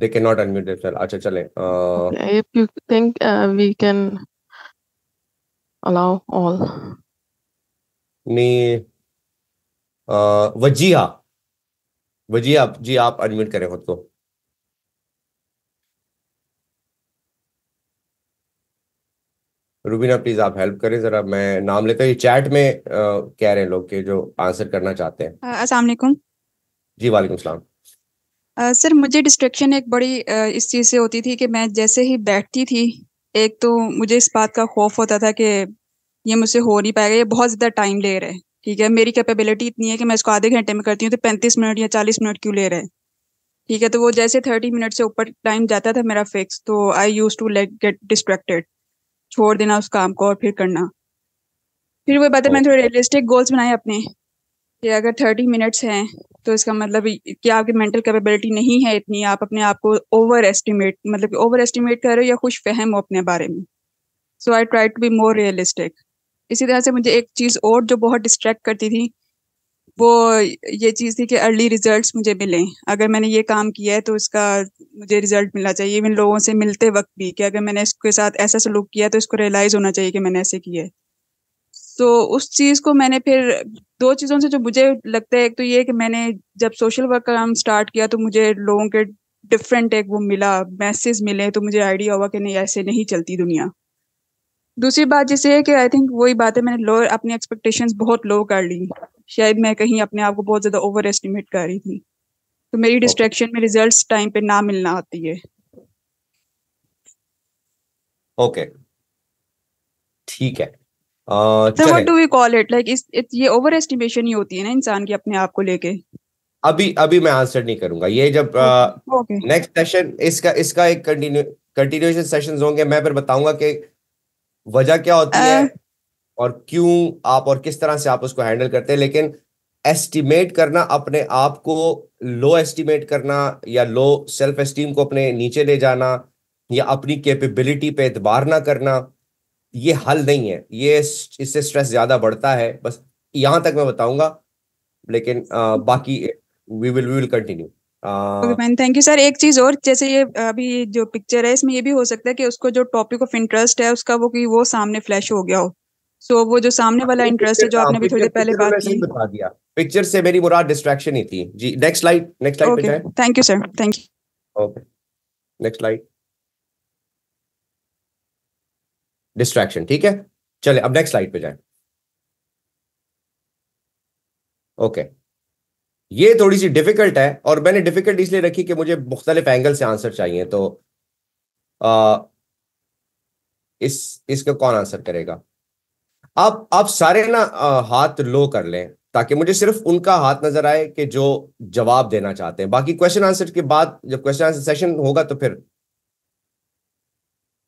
they can not unmute theirself अच्छा चलें if you think we can allow all नी वजीहा जी आप अनम्यूट करें खुद को रूबीना प्लीज आप हेल्प करें जरा मैं नाम लेता हूँ चैट में आ, कह रहे हैं लोग के जो आंसर करना चाहते हैं अस्सलाम जी वालेकुम सलाम सर मुझे डिस्ट्रेक्शन एक बड़ी इस चीज़ से होती थी कि मैं जैसे ही बैठती थी एक तो मुझे इस बात का खौफ होता था कि ये मुझसे हो नहीं पाएगा ये बहुत ज़्यादा टाइम ले रहा है ठीक है मेरी कैपेबिलिटी इतनी है कि मैं इसको आधे घंटे में करती हूँ तो पैंतीस मिनट या चालीस मिनट क्यों ले रहे हैं ठीक है तो वो जैसे थर्टी मिनट से ऊपर टाइम जाता था मेरा फिक्स तो I use to late get distracted छोड़ देना उस काम को और फिर करना फिर वो बात है मैंने थोड़े रियलिस्टिक गोल्स बनाए अपने कि अगर थर्टी मिनट्स हैं तो इसका मतलब कि आपकी मेंटल कैपेबिलिटी नहीं है इतनी आप अपने आप को ओवर एस्टिमेट मतलब ओवर एस्टिमेट कर रहे हो या खुश फहम हो अपने बारे में so I try to be more realistic इसी तरह से मुझे एक चीज़ और जो बहुत डिस्ट्रैक्ट करती थी वो ये चीज़ थी कि अर्ली रिजल्ट्स मुझे मिलें अगर मैंने ये काम किया है तो इसका मुझे रिजल्ट मिलना चाहिए इवन लोगों से मिलते वक्त भी कि अगर मैंने इसके साथ ऐसा सलूक किया तो इसको रियलाइज़ होना चाहिए कि मैंने ऐसे किया है तो उस चीज को मैंने फिर दो चीजों से जो मुझे लगता है एक तो ये कि मैंने जब सोशल वर्क का काम स्टार्ट किया तो मुझे लोगों के डिफरेंट एक वो मिला मैसेज मिले तो मुझे आइडिया हुआ कि नहीं ऐसे नहीं चलती दुनिया दूसरी बात जैसे है कि आई थिंक वही बात है मैंने लो अपनी एक्सपेक्टेशन बहुत लो कर ली शायद मैं कहीं अपने आप को बहुत ज़्यादा ओवर एस्टिमेट कर रही थी तो मेरी डिस्ट्रेक्शन में रिजल्ट टाइम पे ना मिलना आती है ओके okay. ठीक है so what do we call it like this ये ओवर एस्टिमेशन ही होती है ना इंसान की अपने आप को लेके अभी अभी मैं आंसर नहीं करूंगा ये जब नेक्स्ट सेशन इसका इसका एक कंटिन्यूएशन सेशंस होंगे मैं फिर बताऊंगा कि वजह क्या होती है uh, और क्यों आप और किस तरह से आप उसको हैंडल करते हैं लेकिन एस्टिमेट करना अपने आप को लो एस्टिमेट करना या लो सेल्फ एस्टीम को अपने नीचे ले जाना या अपनी कैपेबिलिटी पे एतबार ना करना ये हल नहीं है ये इससे स्ट्रेस ज्यादा बढ़ता है बस यहां तक मैं बताऊंगा लेकिन आ, बाकी we will we will continue thank you sir एक चीज और जैसे ये अभी जो पिक्चर है इसमें ये भी हो सकता है कि उसको जो टॉपिक ऑफ इंटरेस्ट है उसका वो कि वो सामने फ्लैश हो गया हो सो so, वो जो सामने वाला इंटरेस्ट है जो हाँ, आपने भी थोड़ी पहले बात की बता दिया पिक्चर से मेरी मुराद डिस्ट्रैक्शन ही थी जी नेक्स्ट स्लाइड नेक्स्ट स्लाइड पे जाएं thank you sir thank you okay next slide distraction ठीक है चले अब नेक्स्ट स्लाइड पे जाए ओके ये थोड़ी सी डिफिकल्ट है और मैंने डिफिकल्ट इसलिए रखी कि मुझे मुख्तलिफ एंगल से आंसर चाहिए तो आ, इस इसका कौन आंसर करेगा आप आप सारे ना आ, हाथ लो कर लें ताकि मुझे सिर्फ उनका हाथ नजर आए कि जो जवाब देना चाहते हैं बाकी क्वेश्चन आंसर के बाद जब क्वेश्चन आंसर सेशन होगा तो फिर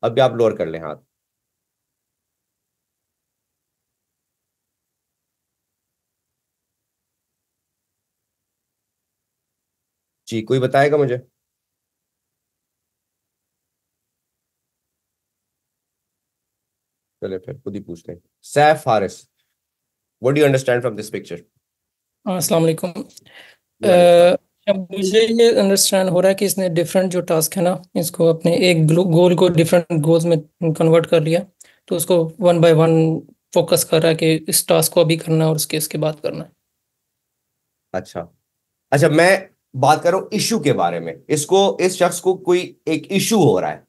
अभी आप लोअर कर लें हाथ जी कोई बताएगा मुझे चले फिर खुद ही पूछते हैं Saif Haris what do understand from this picture अस्सलाम वालेकुम मुझे ये अंडरस्टैंड हो रहा है कि इसने डिफरेंट जो टास्क है ना इसको अपने एक गोल को डिफरेंट गोल्स में कन्वर्ट कर लिया तो उसको वन बाय वन फोकस कर रहा है कि इस टास्क को अभी करना है और उसके इसके बाद करना है अच्छा अच्छा मैं बात करो इशू के बारे में इसको इस शख्स को कोई एक इशू हो रहा है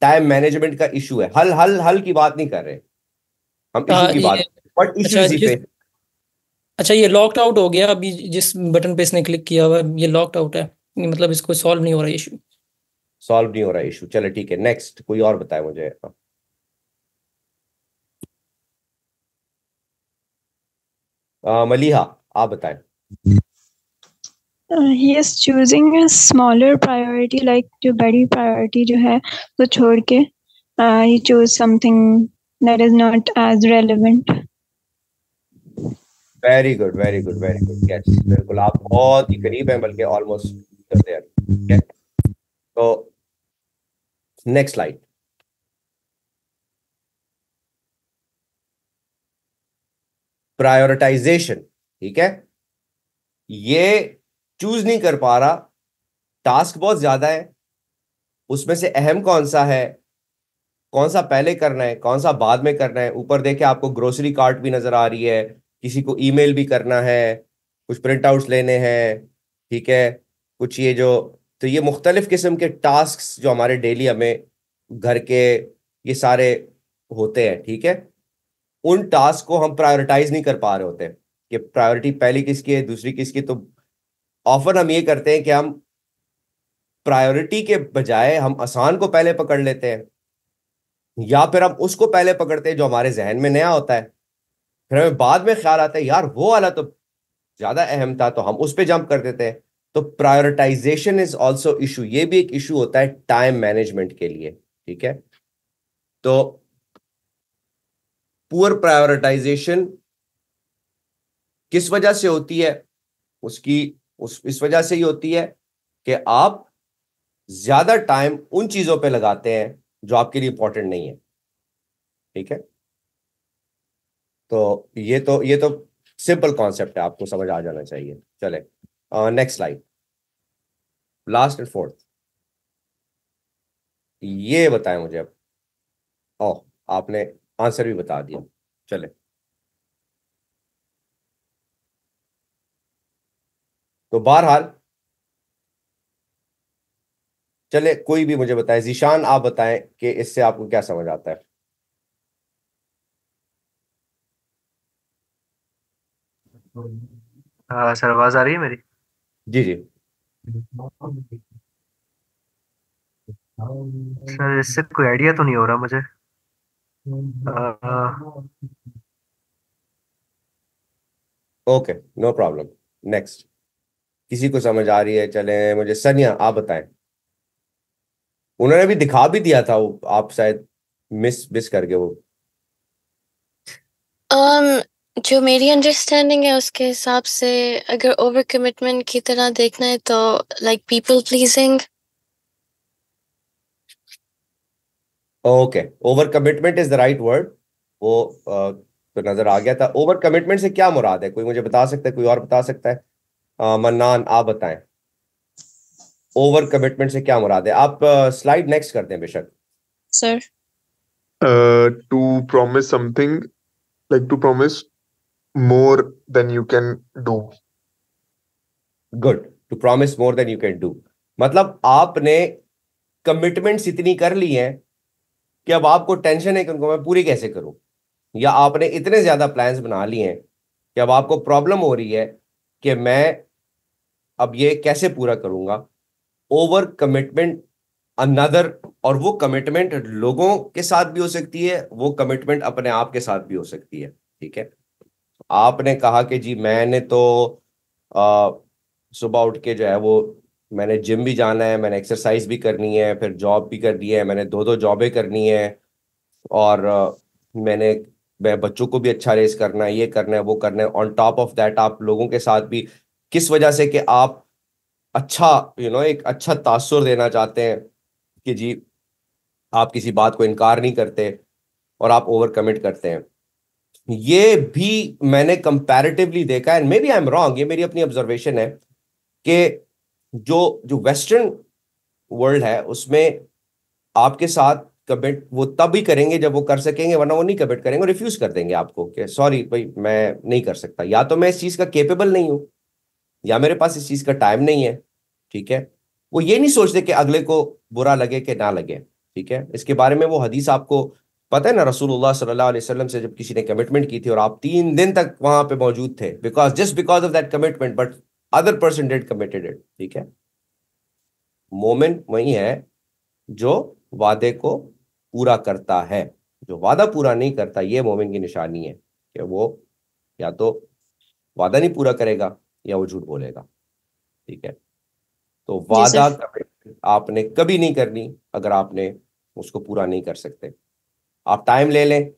टाइम मैनेजमेंट का इशू है हल हल हल की बात नहीं कर रहे हम इशू हाँ, की बात बट अच्छा, इशू पे अच्छा ये लॉक्ड आउट हो गया अभी जिस बटन पे इसने क्लिक किया हुआ ये लॉक्ड आउट है मतलब इसको सॉल्व नहीं हो रहा इशू सॉल्व नहीं हो रहा इशू चलो ठीक है नेक्स्ट कोई और बताए मुझे मलिहा आप बताएं uh, he is choosing a smaller priority like जो बड़ी priority जो है वो छोड़ के uh, he chose something that is not as relevant very good very good very good yes बिल्कुल आप बहुत ही करीब हैं बल्कि almost there okay so next slide prioritization ठीक है ये चूज नहीं कर पा रहा टास्क बहुत ज्यादा है उसमें से अहम कौन सा है कौन सा पहले करना है कौन सा बाद में करना है ऊपर देखे आपको ग्रोसरी कार्ट भी नजर आ रही है किसी को ईमेल भी करना है कुछ प्रिंट आउट लेने हैं ठीक है कुछ ये जो तो ये मुख्तलिफ किस्म के टास्क जो हमारे डेली हमें घर के ये सारे होते हैं ठीक है उन टास्क को हम प्रायोरिटाइज नहीं कर पा रहे होते कि प्रायोरिटी पहली किसकी है दूसरी किसकी तो ऑफन हम ये करते हैं कि हम प्रायोरिटी के बजाय हम आसान को पहले पकड़ लेते हैं या फिर हम उसको पहले पकड़ते हैं जो हमारे जहन में नया होता है फिर हमें बाद में ख्याल आता है यार वो वाला तो ज्यादा अहम था तो हम उस पर जंप कर देते हैं तो प्रायोरिटाइजेशन इज ऑल्सो इशू ये भी एक इशू होता है टाइम मैनेजमेंट के लिए ठीक है तो पुअर प्रायोरिटाइजेशन किस वजह से होती है उसकी उस इस वजह से ये होती है कि आप ज्यादा टाइम उन चीजों पे लगाते हैं जो आपके लिए इंपॉर्टेंट नहीं है ठीक है तो ये तो ये तो सिंपल कॉन्सेप्ट है आपको समझ आ जाना चाहिए चले next slide last and fourth ये बताएं मुझे अब ओ आपने आंसर भी बता दिया चले तो बहरहाल चले कोई भी मुझे बताए जीशान आप बताएं कि इससे आपको क्या समझ आता है हाँ, सर आवाज आ रही है मेरी जी जी सर इससे कोई आइडिया तो नहीं हो रहा मुझे ओके नो प्रॉब्लम नेक्स्ट किसी को समझ आ रही है चले मुझे सनिया आप बताएं उन्होंने भी दिखा भी दिया था वो आप शायद मिस मिस करके वो um, जो मेरी अंडरस्टैंडिंग है उसके हिसाब से अगर ओवर कमिटमेंट की तरह देखना है तो like people pleasing okay over commitment is the right word वो uh, तो नजर आ गया था ओवर कमिटमेंट से क्या मुराद है कोई मुझे बता सकता है कोई और बता सकता है मन्नान आप बताएं ओवर कमिटमेंट से क्या मुराद है आप स्लाइड uh, नेक्स्ट करते हैं बेशक sir to promise something like to promise more than you can do good to promise more than you can do मतलब आपने कमिटमेंट्स इतनी कर ली हैं कि अब आपको टेंशन है कि उनको मैं पूरी कैसे करूं या आपने इतने ज्यादा प्लान्स बना लिए हैं कि अब आपको प्रॉब्लम हो रही है कि मैं अब ये कैसे पूरा करूंगा ओवर कमिटमेंट अनदर और वो कमिटमेंट लोगों के साथ भी हो सकती है वो कमिटमेंट अपने आप के साथ भी हो सकती है ठीक है आपने कहा कि जी मैंने तो सुबह उठ के जो है वो मैंने जिम भी जाना है मैंने एक्सरसाइज भी करनी है फिर जॉब भी करनी है मैंने दो दो जॉबें करनी है और आ, मैंने मैं बच्चों को भी अच्छा रेस करना है ये करना है वो करना है ऑन टॉप ऑफ दैट आप लोगों के साथ भी किस वजह से कि आप अच्छा यू you नो know, एक अच्छा तासुर देना चाहते हैं कि जी आप किसी बात को इनकार नहीं करते और आप ओवर कमिट करते हैं ये भी मैंने कंपैरेटिवली देखा and maybe I am wrong ये मेरी अपनी ऑब्जर्वेशन है कि जो जो वेस्टर्न वर्ल्ड है उसमें आपके साथ कमिट वो तब ही करेंगे जब वो कर सकेंगे वरना वो नहीं कमिट करेंगे रिफ्यूज कर देंगे आपको कि सॉरी भाई मैं नहीं कर सकता या तो मैं इस चीज़ का केपेबल नहीं हूँ या मेरे पास इस चीज का टाइम नहीं है ठीक है वो ये नहीं सोचते कि अगले को बुरा लगे कि ना लगे ठीक है इसके बारे में वो हदीस आपको पता है ना रसूलुल्लाह सल्लल्लाहु अलैहि वसल्लम से जब किसी ने कमिटमेंट की थी और आप तीन दिन तक वहां पे मौजूद थे because just because of that commitment but other person did committed it ठीक है मोमेंट वही है जो वादे को पूरा करता है जो वादा पूरा नहीं करता ये मोमिन की निशानी है कि वो या तो वादा नहीं पूरा करेगा या वो झूठ बोलेगा ठीक है तो वादा आपने कभी नहीं करनी अगर आपने उसको पूरा नहीं कर सकते आप टाइम ले लें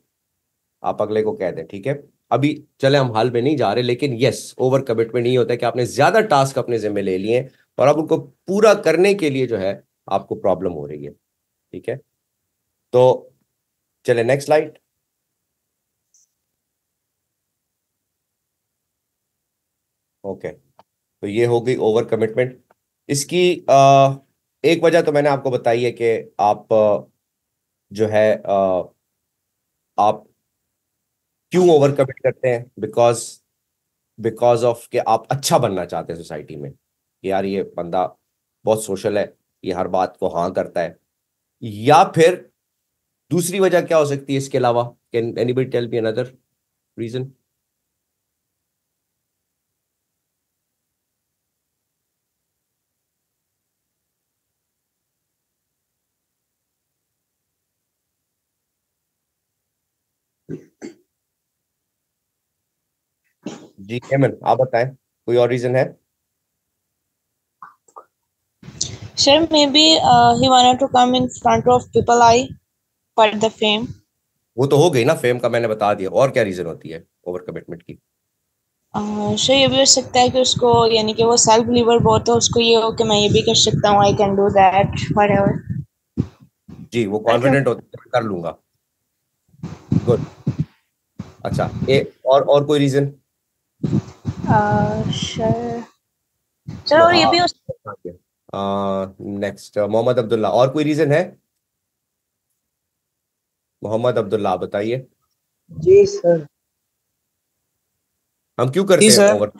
आप अगले को कह दें ठीक है अभी चले हम हाल में नहीं जा रहे लेकिन यस ओवर कमिटमेंट नहीं होता कि आपने ज्यादा टास्क अपने जिम्मे ले लिए और अब उनको पूरा करने के लिए जो है आपको प्रॉब्लम हो रही है ठीक है तो चले नेक्स्ट स्लाइड ओके तो ये हो गई ओवर कमिटमेंट इसकी एक वजह तो मैंने आपको बताई है कि आप जो है आप क्यों ओवर कमिट करते हैं बिकॉज बिकॉज ऑफ के आप अच्छा बनना चाहते हैं सोसाइटी में यार ये बंदा बहुत सोशल है ये हर बात को हाँ करता है या फिर दूसरी वजह क्या हो सकती है इसके अलावा can anybody tell be another reason जी हेमन आप बताएं कोई और रीजन है sir maybe he wanted to come in front of people I for the fame वो तो हो गई ना फेम का मैंने बता दिया और क्या रीजन होती है ओवर कमिटमेंट की सर uh, ये भी हो सकता है कि उसको यानी कि वो सेल्फ बिलीवर बहुत है उसको ये हो कि मैं ये भी कर सकता हूँ I can do that whatever जी वो कॉन्फिडेंट होते हैं कर लूंगा गुड अच्छा ए और और कोई रीजन नेक्स्ट मोहम्मद अब्दुल्ला और कोई रीजन है मोहम्मद अब्दुल्ला बताइए जी सर हम क्यों करते हैं ओवर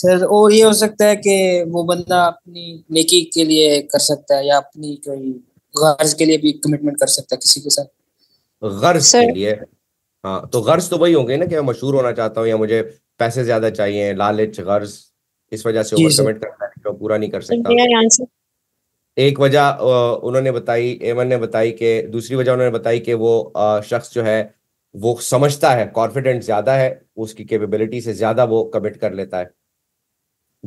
सर और ये हो सकता है कि वो बंदा अपनी नेकी के लिए कर सकता है या अपनी कोई गर्ज के लिए भी कमिटमेंट कर सकता है किसी के साथ गर्ज के लिए हाँ तो गर्ज तो वही होंगे ना कि मैं मशहूर होना चाहता हूँ या मुझे पैसे ज्यादा चाहिए लालच गर्ज इस वजह से ओवर कमिट करता है जो पूरा नहीं कर तो सकता एक वजह उन्होंने बताई एमन ने बताई कि दूसरी वजह उन्होंने बताई कि वो शख्स जो है वो समझता है कॉन्फिडेंट ज्यादा है उसकी कैपेबिलिटी से ज्यादा वो कमिट कर लेता है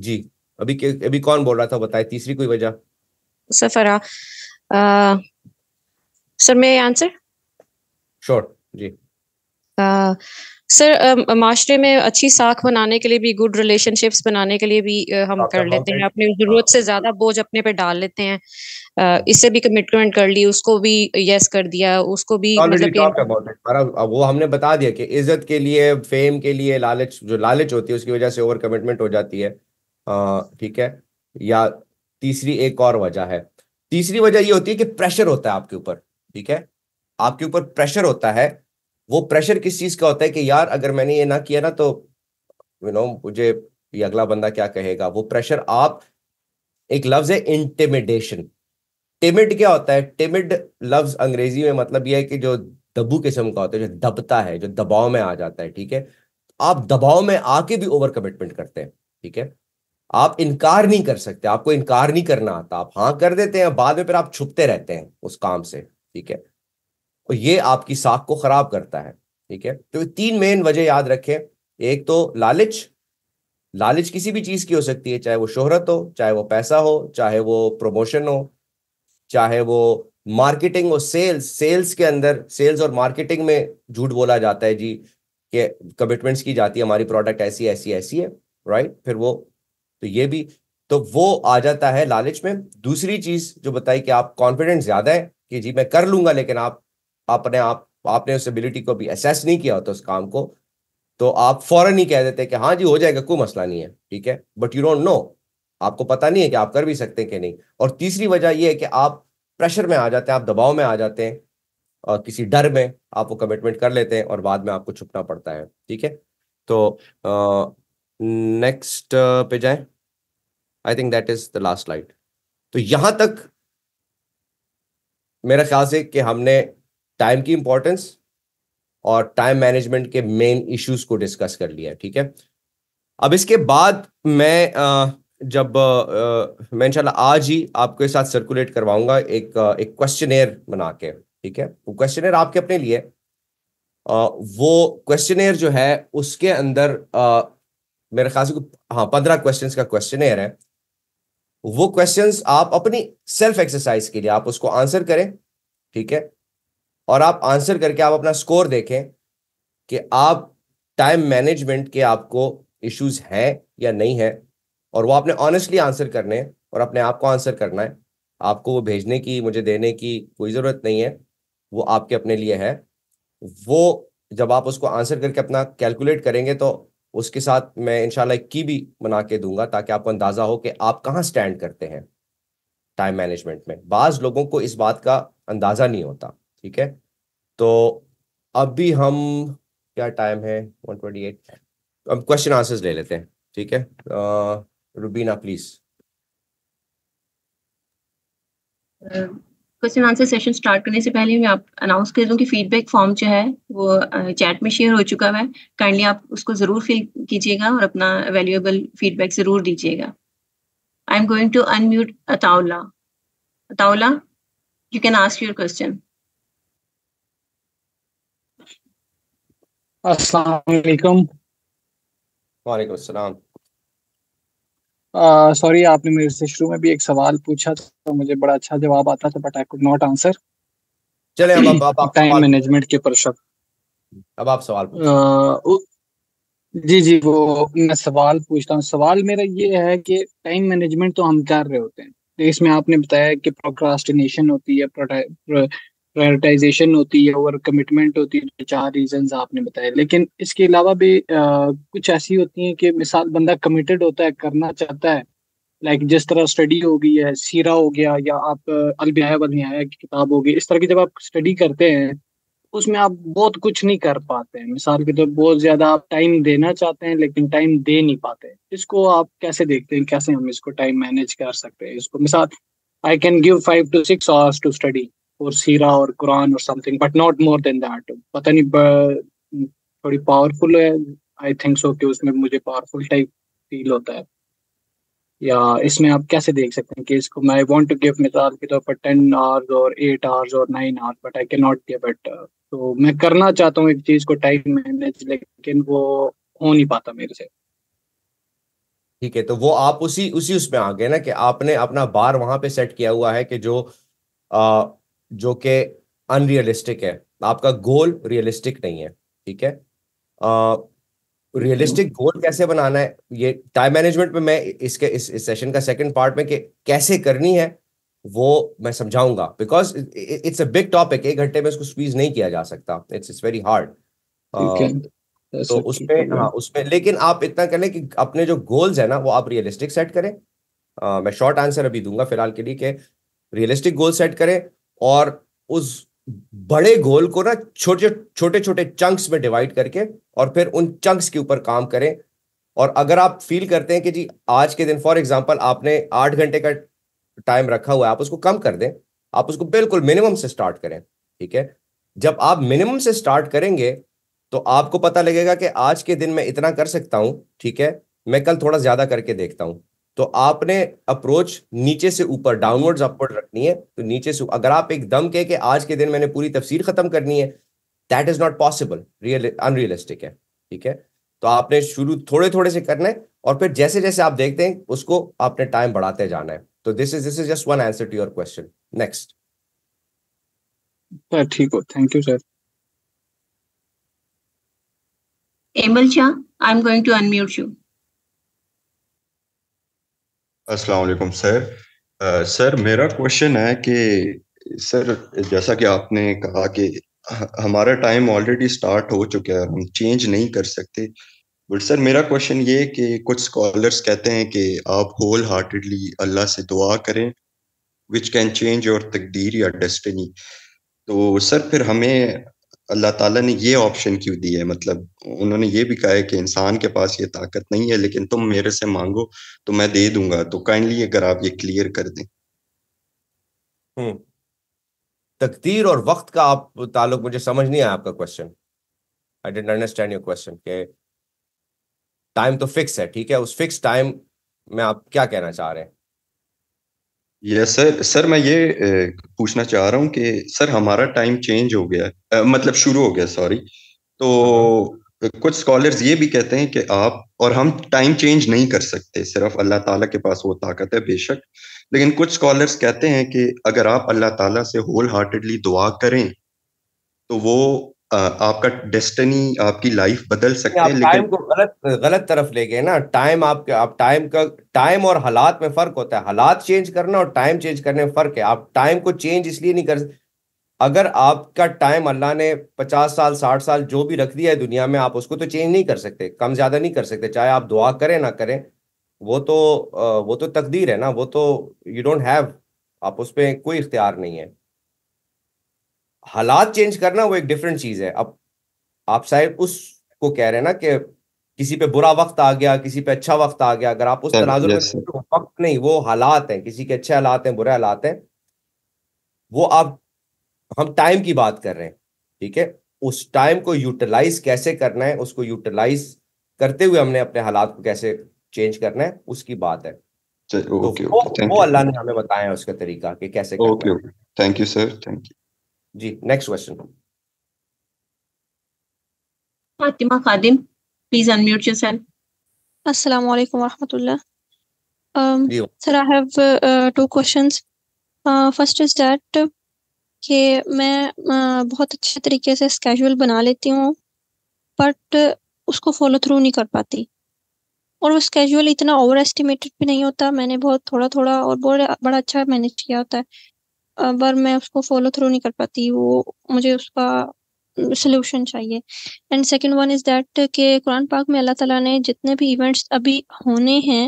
जी अभी अभी कौन बोल रहा था बताए तीसरी कोई वजह सफरा सर मैं आंसर श्योर जी सर माशरे में अच्छी साख बनाने के लिए भी गुड रिलेशनशिप्स बनाने के लिए भी हम कर लेते हैं अपने जरूरत से हाँ। ज्यादा बोझ अपने पे डाल लेते हैं इससे भी कमिटमेंट कर ली उसको भी यस कर दिया उसको भी मतलब वो हमने बता दिया कि इज्जत के लिए फेम के लिए लालच जो लालच होती है उसकी वजह से ओवर कमिटमेंट हो जाती है ठीक है या तीसरी एक और वजह है तीसरी वजह ये होती है कि प्रेशर होता है आपके ऊपर ठीक है आपके ऊपर प्रेशर होता है वो प्रेशर किस चीज का होता है कि यार अगर मैंने ये ना किया ना तो यू नो मुझे ये अगला बंदा क्या कहेगा वो प्रेशर आप एक लफ्ज है इंटिमिडेशन टिमिड क्या होता है टिमिड लफ्ज अंग्रेजी में मतलब यह है कि जो दबू किस्म का होता है जो दबता है जो दबाव में आ जाता है ठीक है आप दबाव में आके भी ओवर कमिटमेंट करते हैं ठीक है आप इनकार नहीं कर सकते आपको इनकार नहीं करना आता आप हाँ कर देते हैं बाद में फिर आप छुपते रहते हैं उस काम से ठीक है और ये आपकी साख को खराब करता है ठीक है तो तीन मेन वजह याद रखें एक तो लालच लालच किसी भी चीज की हो सकती है चाहे वो शोहरत हो चाहे वो पैसा हो चाहे वो प्रमोशन हो चाहे वो मार्केटिंग हो सेल्स सेल्स के अंदर सेल्स और मार्केटिंग में झूठ बोला जाता है जी के कमिटमेंट्स की जाती है हमारी प्रोडक्ट ऐसी ऐसी ऐसी है राइट फिर वो तो ये भी तो वो आ जाता है लालच में दूसरी चीज जो बताई कि आप कॉन्फिडेंस ज्यादा है कि जी मैं कर लूंगा लेकिन आप अपने आप आपने उस एबिलिटी को भी असेस नहीं किया होता उस काम को तो आप फौरन ही कह देते कि हाँ जी हो जाएगा कोई मसला नहीं है ठीक है बट यू डोंट नो आपको पता नहीं है कि आप कर भी सकते हैं कि नहीं और तीसरी वजह यह है कि आप प्रेशर में आ जाते हैं आप दबाव में आ जाते हैं और किसी डर में आप वो कमिटमेंट कर लेते हैं और बाद में आपको छुपना पड़ता है ठीक है तो नेक्स्ट uh, पे जाए I think that is the last slide तो यहां तक मेरा ख्याल से कि हमने टाइम की इंपॉर्टेंस और टाइम मैनेजमेंट के मेन इश्यूज को डिस्कस कर लिया ठीक है अब इसके बाद मैं जब मैं इंशाल्लाह आज ही आपके साथ सर्कुलेट करवाऊंगा एक एक क्वेश्चनेयर बना के ठीक है वो क्वेश्चनेयर आपके अपने लिए वो क्वेश्चनेयर जो है उसके अंदर मेरे ख्याल से हाँ पंद्रह क्वेश्चन का क्वेश्चनेयर है वो क्वेश्चन आप अपनी सेल्फ एक्सरसाइज के लिए आप उसको आंसर करें ठीक है और आप आंसर करके आप अपना स्कोर देखें कि आप टाइम मैनेजमेंट के आपको इश्यूज हैं या नहीं है और वो आपने ऑनेस्टली आंसर करने हैं और अपने आप को आंसर करना है आपको वो भेजने की मुझे देने की कोई ज़रूरत नहीं है वो आपके अपने लिए है वो जब आप उसको आंसर करके अपना कैलकुलेट करेंगे तो उसके साथ मैं इनशाला एक की भी बना के दूंगा ताकि आपको अंदाज़ा हो कि आप कहाँ स्टैंड करते हैं टाइम मैनेजमेंट में बाज़ लोगों को इस बात का अंदाज़ा नहीं होता ठीक है तो अभी हम क्या टाइम है 128 अब क्वेश्चन आंसर्स ले लेते हैं ठीक है Rubina please question answer session start करने से पहले मैं आप अनाउंस कर दूं कि फीडबैक फॉर्म जो है वो चैट में शेयर हो चुका है काइंडली आप उसको ज़रूर फिल कीजिएगा और अपना वैल्यूएबल फीडबैक ज़रूर दीजिएगा I am going to unmute Ataullah Ataullah you can ask your question अस्सलाम वालेकुम अस्सलाम सॉरी आपने मेरे से शुरू में भी एक सवाल पूछा तो मुझे बड़ा अच्छा जवाब आता था but I could not answer चले अब आप टाइम मैनेजमेंट के प्रश्न अब आप सवाल जी जी वो मैं सवाल पूछता हूँ सवाल मेरा ये है कि टाइम मैनेजमेंट तो हम कर रहे होते हैं इसमें आपने बताया कि प्रोक्रास्टिनेशन होती है प्रायोरिटाइजेशन होती है ओवर कमिटमेंट होती है चार रीजंस आपने बताए लेकिन इसके अलावा भी आ, कुछ ऐसी होती है कि मिसाल बंदा कमिटेड होता है करना चाहता है लाइक like जिस तरह स्टडी हो गई है सीरा हो गया या आप अलबिया की किताब हो गई इस तरह की जब आप स्टडी करते हैं उसमें आप बहुत कुछ नहीं कर पाते हैं मिसाल के तौर तो बहुत ज्यादा आप टाइम देना चाहते हैं लेकिन टाइम दे नहीं पाते इसको आप कैसे देखते हैं कैसे हम इसको टाइम मैनेज कर सकते हैं इसको मिसाल I can give five to six hours to study और सीरा और कुरान और something but not more than that पता नहीं थोड़ी पावरफुल है आई थिंक सो कि उसमें मुझे पावरफुल टाइप फील होता है या इसमें आप कैसे देख सकते हैं कि इसको मैं वांट टू गिव मिसाल के तौर पर टेन आवर्स और एट आवर्स और nine hours but I can not give it तो मैं करना चाहता हूँ एक चीज को टाइम मैनेज लेकिन वो हो नहीं पाता मेरे से ठीक है तो वो आप उसी उसी उसमें आ गए ना कि आपने अपना बार वहां पे सेट किया हुआ है कि जो आ, जो कि अनरियलिस्टिक है आपका गोल रियलिस्टिक नहीं है ठीक है रियलिस्टिक uh, गोल कैसे बनाना है ये टाइम मैनेजमेंट में मैं इसके इस, इस सेशन का सेकंड पार्ट में के, कैसे करनी है वो मैं समझाऊंगा because it's a big topic एक घंटे में इसको स्पीज नहीं किया जा सकता इट्स इट्स वेरी हार्ड तो उसमें हाँ उसमें लेकिन आप इतना कर लें कि अपने जो गोल्स है ना वो आप रियलिस्टिक सेट करें uh, मैं शॉर्ट आंसर अभी दूंगा फिलहाल के लिए कि रियलिस्टिक गोल सेट करें और उस बड़े गोल को ना छोटे छोटे छोटे चंक्स में डिवाइड करके और फिर उन चंक्स के ऊपर काम करें और अगर आप फील करते हैं कि जी आज के दिन फॉर एग्जाम्पल आपने आठ घंटे का टाइम रखा हुआ है आप उसको कम कर दें आप उसको बिल्कुल मिनिमम से स्टार्ट करें ठीक है जब आप मिनिमम से स्टार्ट करेंगे तो आपको पता लगेगा कि आज के दिन मैं इतना कर सकता हूं ठीक है मैं कल थोड़ा ज्यादा करके देखता हूँ तो आपने अप्रोच नीचे से ऊपर डाउनवर्ड अपवर्ड रखनी है तो नीचे से अगर आप एकदम कह के आज के दिन मैंने पूरी तफसीर खत्म करनी है that is not possible real unrealistic है ठीक है तो आपने शुरू थोड़े थोड़े से करना है और फिर जैसे जैसे आप देखते हैं उसको आपने टाइम बढ़ाते जाना है तो this is this is just one answer to your question next ठीक हो thank you sir Emal Shah I am going to unmute you असलकुम सर सर मेरा क्वेश्चन है कि सर जैसा कि आपने कहा कि हमारा टाइम ऑलरेडी स्टार्ट हो चुका है हम चेंज नहीं कर सकते बट सर मेरा क्वेश्चन ये कि कुछ स्कॉलर्स कहते हैं कि आप होल हार्टेडली अल्लाह से दुआ करें विच कैन चेंज योर तकदीर या डेस्टिनी तो सर फिर हमें अल्लाह ताला ने ये ऑप्शन क्यों दी है मतलब उन्होंने ये भी कहा है कि इंसान के पास ये ताकत नहीं है लेकिन तुम मेरे से मांगो तो मैं दे दूंगा तो काइंडली अगर आप ये क्लियर कर दें हम्म। तकदीर और वक्त का आप ताल्लुक मुझे समझ नहीं आया आपका question I didn't understand your question के टाइम तो फिक्स है ठीक है उस फिक्स टाइम में आप क्या कहना चाह रहे हैं यस सर सर मैं ये पूछना चाह रहा हूँ कि सर हमारा टाइम चेंज हो गया है मतलब शुरू हो गया सॉरी तो हाँ। कुछ स्कॉलर्स ये भी कहते हैं कि आप और हम टाइम चेंज नहीं कर सकते सिर्फ अल्लाह ताला के पास वो ताकत है बेशक लेकिन कुछ स्कॉलर्स कहते हैं कि अगर आप अल्लाह ताला से होल हार्टेडली दुआ करें तो वो आपका डेस्टिनी आपकी लाइफ बदल सकते हैं लेकिन टाइम को गलत गलत तरफ ले गए ना टाइम आपके आप टाइम का टाइम और हालात में फर्क होता है हालात चेंज करना और टाइम चेंज करने में फर्क है आप टाइम को चेंज इसलिए नहीं कर अगर आपका टाइम अल्लाह ने पचास साल साठ साल जो भी रख दिया है दुनिया में आप उसको तो चेंज नहीं कर सकते कम ज्यादा नहीं कर सकते चाहे आप दुआ करें ना करें वो तो वो तो तकदीर है ना वो तो यू डोंट हैव आप उस पर कोई इख्तियार नहीं है हालात चेंज करना वो एक डिफरेंट चीज है अब आप शायद उसको कह रहे हैं ना कि किसी पे बुरा वक्त आ गया किसी पे अच्छा वक्त आ गया अगर आप उस तनाजुर में तो वक्त नहीं वो हालात हैं किसी के अच्छे हालात हैं बुरे हालात हैं वो आप हम टाइम की बात कर रहे हैं ठीक है उस टाइम को यूटिलाइज कैसे करना है उसको यूटिलाइज करते हुए हमने अपने हालात को कैसे चेंज करना है उसकी बात है तो वो, वो अल्लाह ने हमें बताया उसका तरीका कि कैसे okay okay thank you sir thank you जी next question Fatima Khadim please unmute yourself कि मैं uh, बहुत अच्छे तरीके से स्केजुअल बना लेती हूँ बट uh, उसको फॉलो थ्रू नहीं कर पाती और वो स्केजुअल इतना ओवर एस्टिमेटेड भी नहीं होता मैंने बहुत थोड़ा थोड़ा और बहुत बड़ा अच्छा मैनेज किया होता है पर मैं उसको फॉलो थ्रू नहीं कर पाती वो मुझे उसका सोल्यूशन चाहिए and second one is that के कुरान पाक में अल्लाह ताला ने जितने भी इवेंट्स अभी होने हैं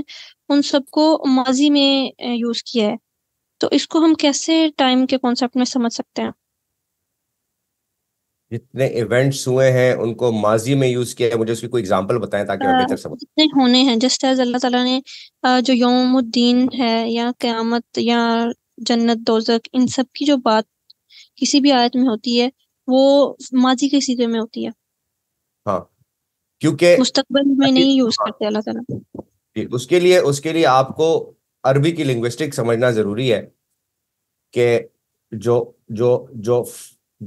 उन सबको माजी में यूज़ किया है तो इसको हम कैसे टाइम के कॉन्सेप्ट में समझ सकते हैं जितने इवेंट्स हुए हैं उनको माजी में यूज किया है मुझे उसकी कोई एग्जांपल बताएं ताकि मैं बेहतर समझ जितने होने हैं जस्ट एज अल्लाह ताला ने जो यौमुद्दीन है या क़यामत या जन्नत दोजक इन सब की जो बात किसी भी आयत में होती है वो माजी के सीधे में होती है हाँ क्योंकि मुस्तकबल में नहीं यूज हाँ। करते अल्लाह ताला उसके लिए उसके लिए आपको अरबी की लिंग्विस्टिक समझना जरूरी है कि जो जो जो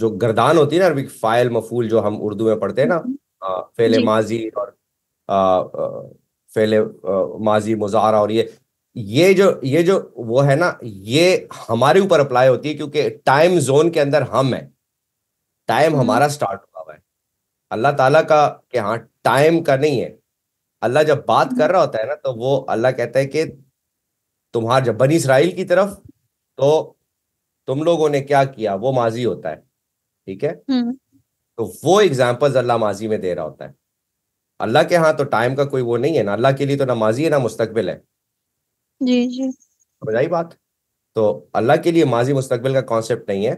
जो गर्दान होती है ना अरबी फाइल मफूल जो हम उर्दू में पढ़ते हैं ना हाँ, फेले माजी और फेल माजी मुजारा और ये ये जो ये जो वो है ना ये हमारे ऊपर अप्लाई होती है क्योंकि टाइम जोन के अंदर हम हैं टाइम हम्म। हमारा स्टार्ट हुआ हुआ है अल्लाह ताला का कि हाँ टाइम का नहीं है अल्लाह जब बात कर हम्म। रहा होता है ना तो वो अल्लाह कहता है कि तुम्हार जब बनी इसराइल की तरफ तो तुम लोगों ने क्या किया वो माजी होता है ठीक है हम्म। तो वो एग्जाम्पल्स अल्लाह माजी में दे रहा होता है अल्लाह के यहाँ तो टाइम का कोई वो नहीं है ना अल्लाह के लिए तो ना माजी है ना मुस्तकबिल है जी जी समझ आई बात तो अल्लाह के लिए माजी मुस्तकबिल का कॉन्सेप्ट नहीं है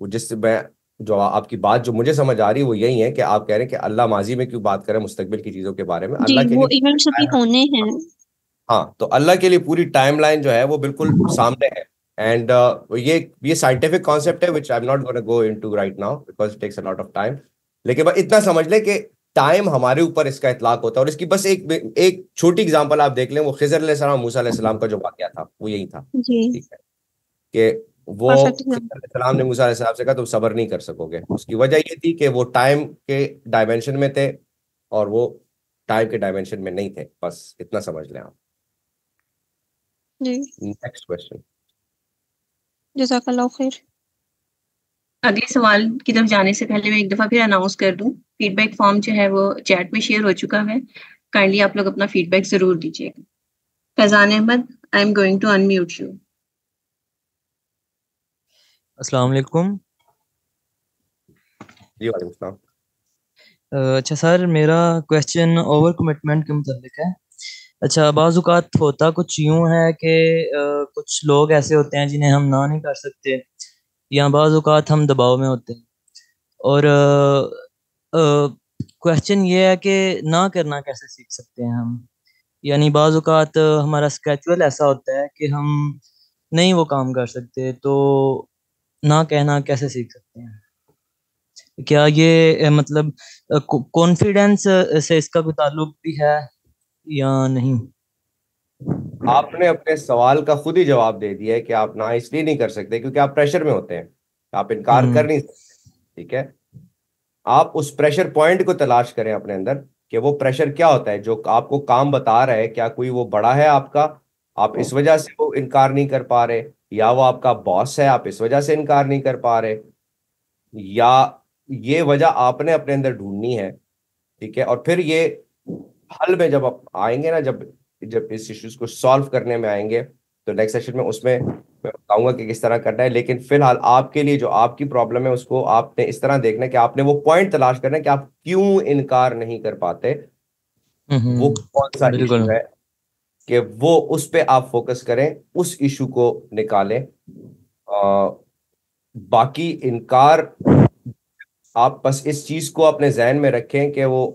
वो जिस मैं जो आपकी बात जो मुझे समझ आ रही है वो यही है कि आप कह रहे हैं कि अल्लाह माजी में क्यों बात करें मुस्तकबिल की चीजों के बारे में अल्लाह के वो इवेंट सभी होने हैं हाँ तो अल्लाह के लिए पूरी टाइमलाइन जो है वो बिल्कुल सामने है एंड uh, ये ये साइंटिफिक कॉन्सेप्ट है which I am not gonna go into right now because takes a lot of time लेकिन इतना समझ लें कि टाइम हमारे ऊपर इसका इतलाक होता है और इसकी बस एक एक छोटी एग्जांपल आप देख लें वो खिजर मूसा सलाम का जो वाक्य था वो यही था कि वो सलाम ने मूसा सलाम से कहा तुम सबर नहीं कर सकोगे उसकी वजह ये थी कि वो टाइम के डायमेंशन में थे और वो टाइम के डायमेंशन में नहीं थे बस इतना समझ लें आप नेक्स्ट क्वेश्चन जजाकल्लाह खैर अगले सवाल की तरफ जाने से पहले मैं एक दफा फिर अनाउंस कर दूं फीडबैक फॉर्म जो है वो चैट में शेयर हो चुका है काइंडली आप लोग अपना फीडबैक जरूर दीजिएगा Faizan Ahmad I am going to unmute you अस्सलाम वालेकुम जी वालेकुम अस्सलाम अच्छा सर मेरा क्वेश्चन ओवर कमिटमेंट के मुताबिक है अच्छा बाज़ात होता कुछ यूं है कि कुछ लोग ऐसे होते हैं जिन्हें हम ना नहीं कर सकते या बाज़ात हम दबाव में होते हैं और क्वेश्चन ये है कि ना करना कैसे सीख सकते हैं हम यानी बाज़ात हमारा स्केचुअल ऐसा होता है कि हम नहीं वो काम कर सकते तो ना कहना कैसे सीख सकते हैं क्या ये मतलब कॉन्फिडेंस से इसका कोई ताल्लुक भी है या नहीं आपने अपने सवाल का खुद ही जवाब दे दिया है कि आप ना इसलिए नहीं कर सकते क्योंकि आप प्रेशर में होते हैं आप इनकार कर हम्म। नहीं सकते ठीक है आप उस प्रेशर पॉइंट को तलाश करें अपने अंदर कि वो प्रेशर क्या होता है जो आपको काम बता रहा है क्या कोई वो बड़ा है आपका आप इस वजह से वो इनकार नहीं कर पा रहे या वो आपका बॉस है आप इस वजह से इनकार नहीं कर पा रहे या ये वजह आपने अपने अंदर ढूंढनी है ठीक है और फिर ये हल में जब आप आएंगे ना जब जब इस इश्यूज को सॉल्व करने में आएंगे तो नेक्स्ट सेशन में उसमें मैं बताऊंगा कि किस तरह करना है लेकिन फिलहाल आपके लिए जो आपकी प्रॉब्लम है उसको आपने इस तरह देखना है कि आपने वो पॉइंट तलाश करना है कि आप क्यों इनकार नहीं कर पाते वो कौन सा इशू है कि वो उस पर आप फोकस करें उस इशू को निकालें बाकी इनकार आप बस इस चीज को अपने जहन में रखें कि वो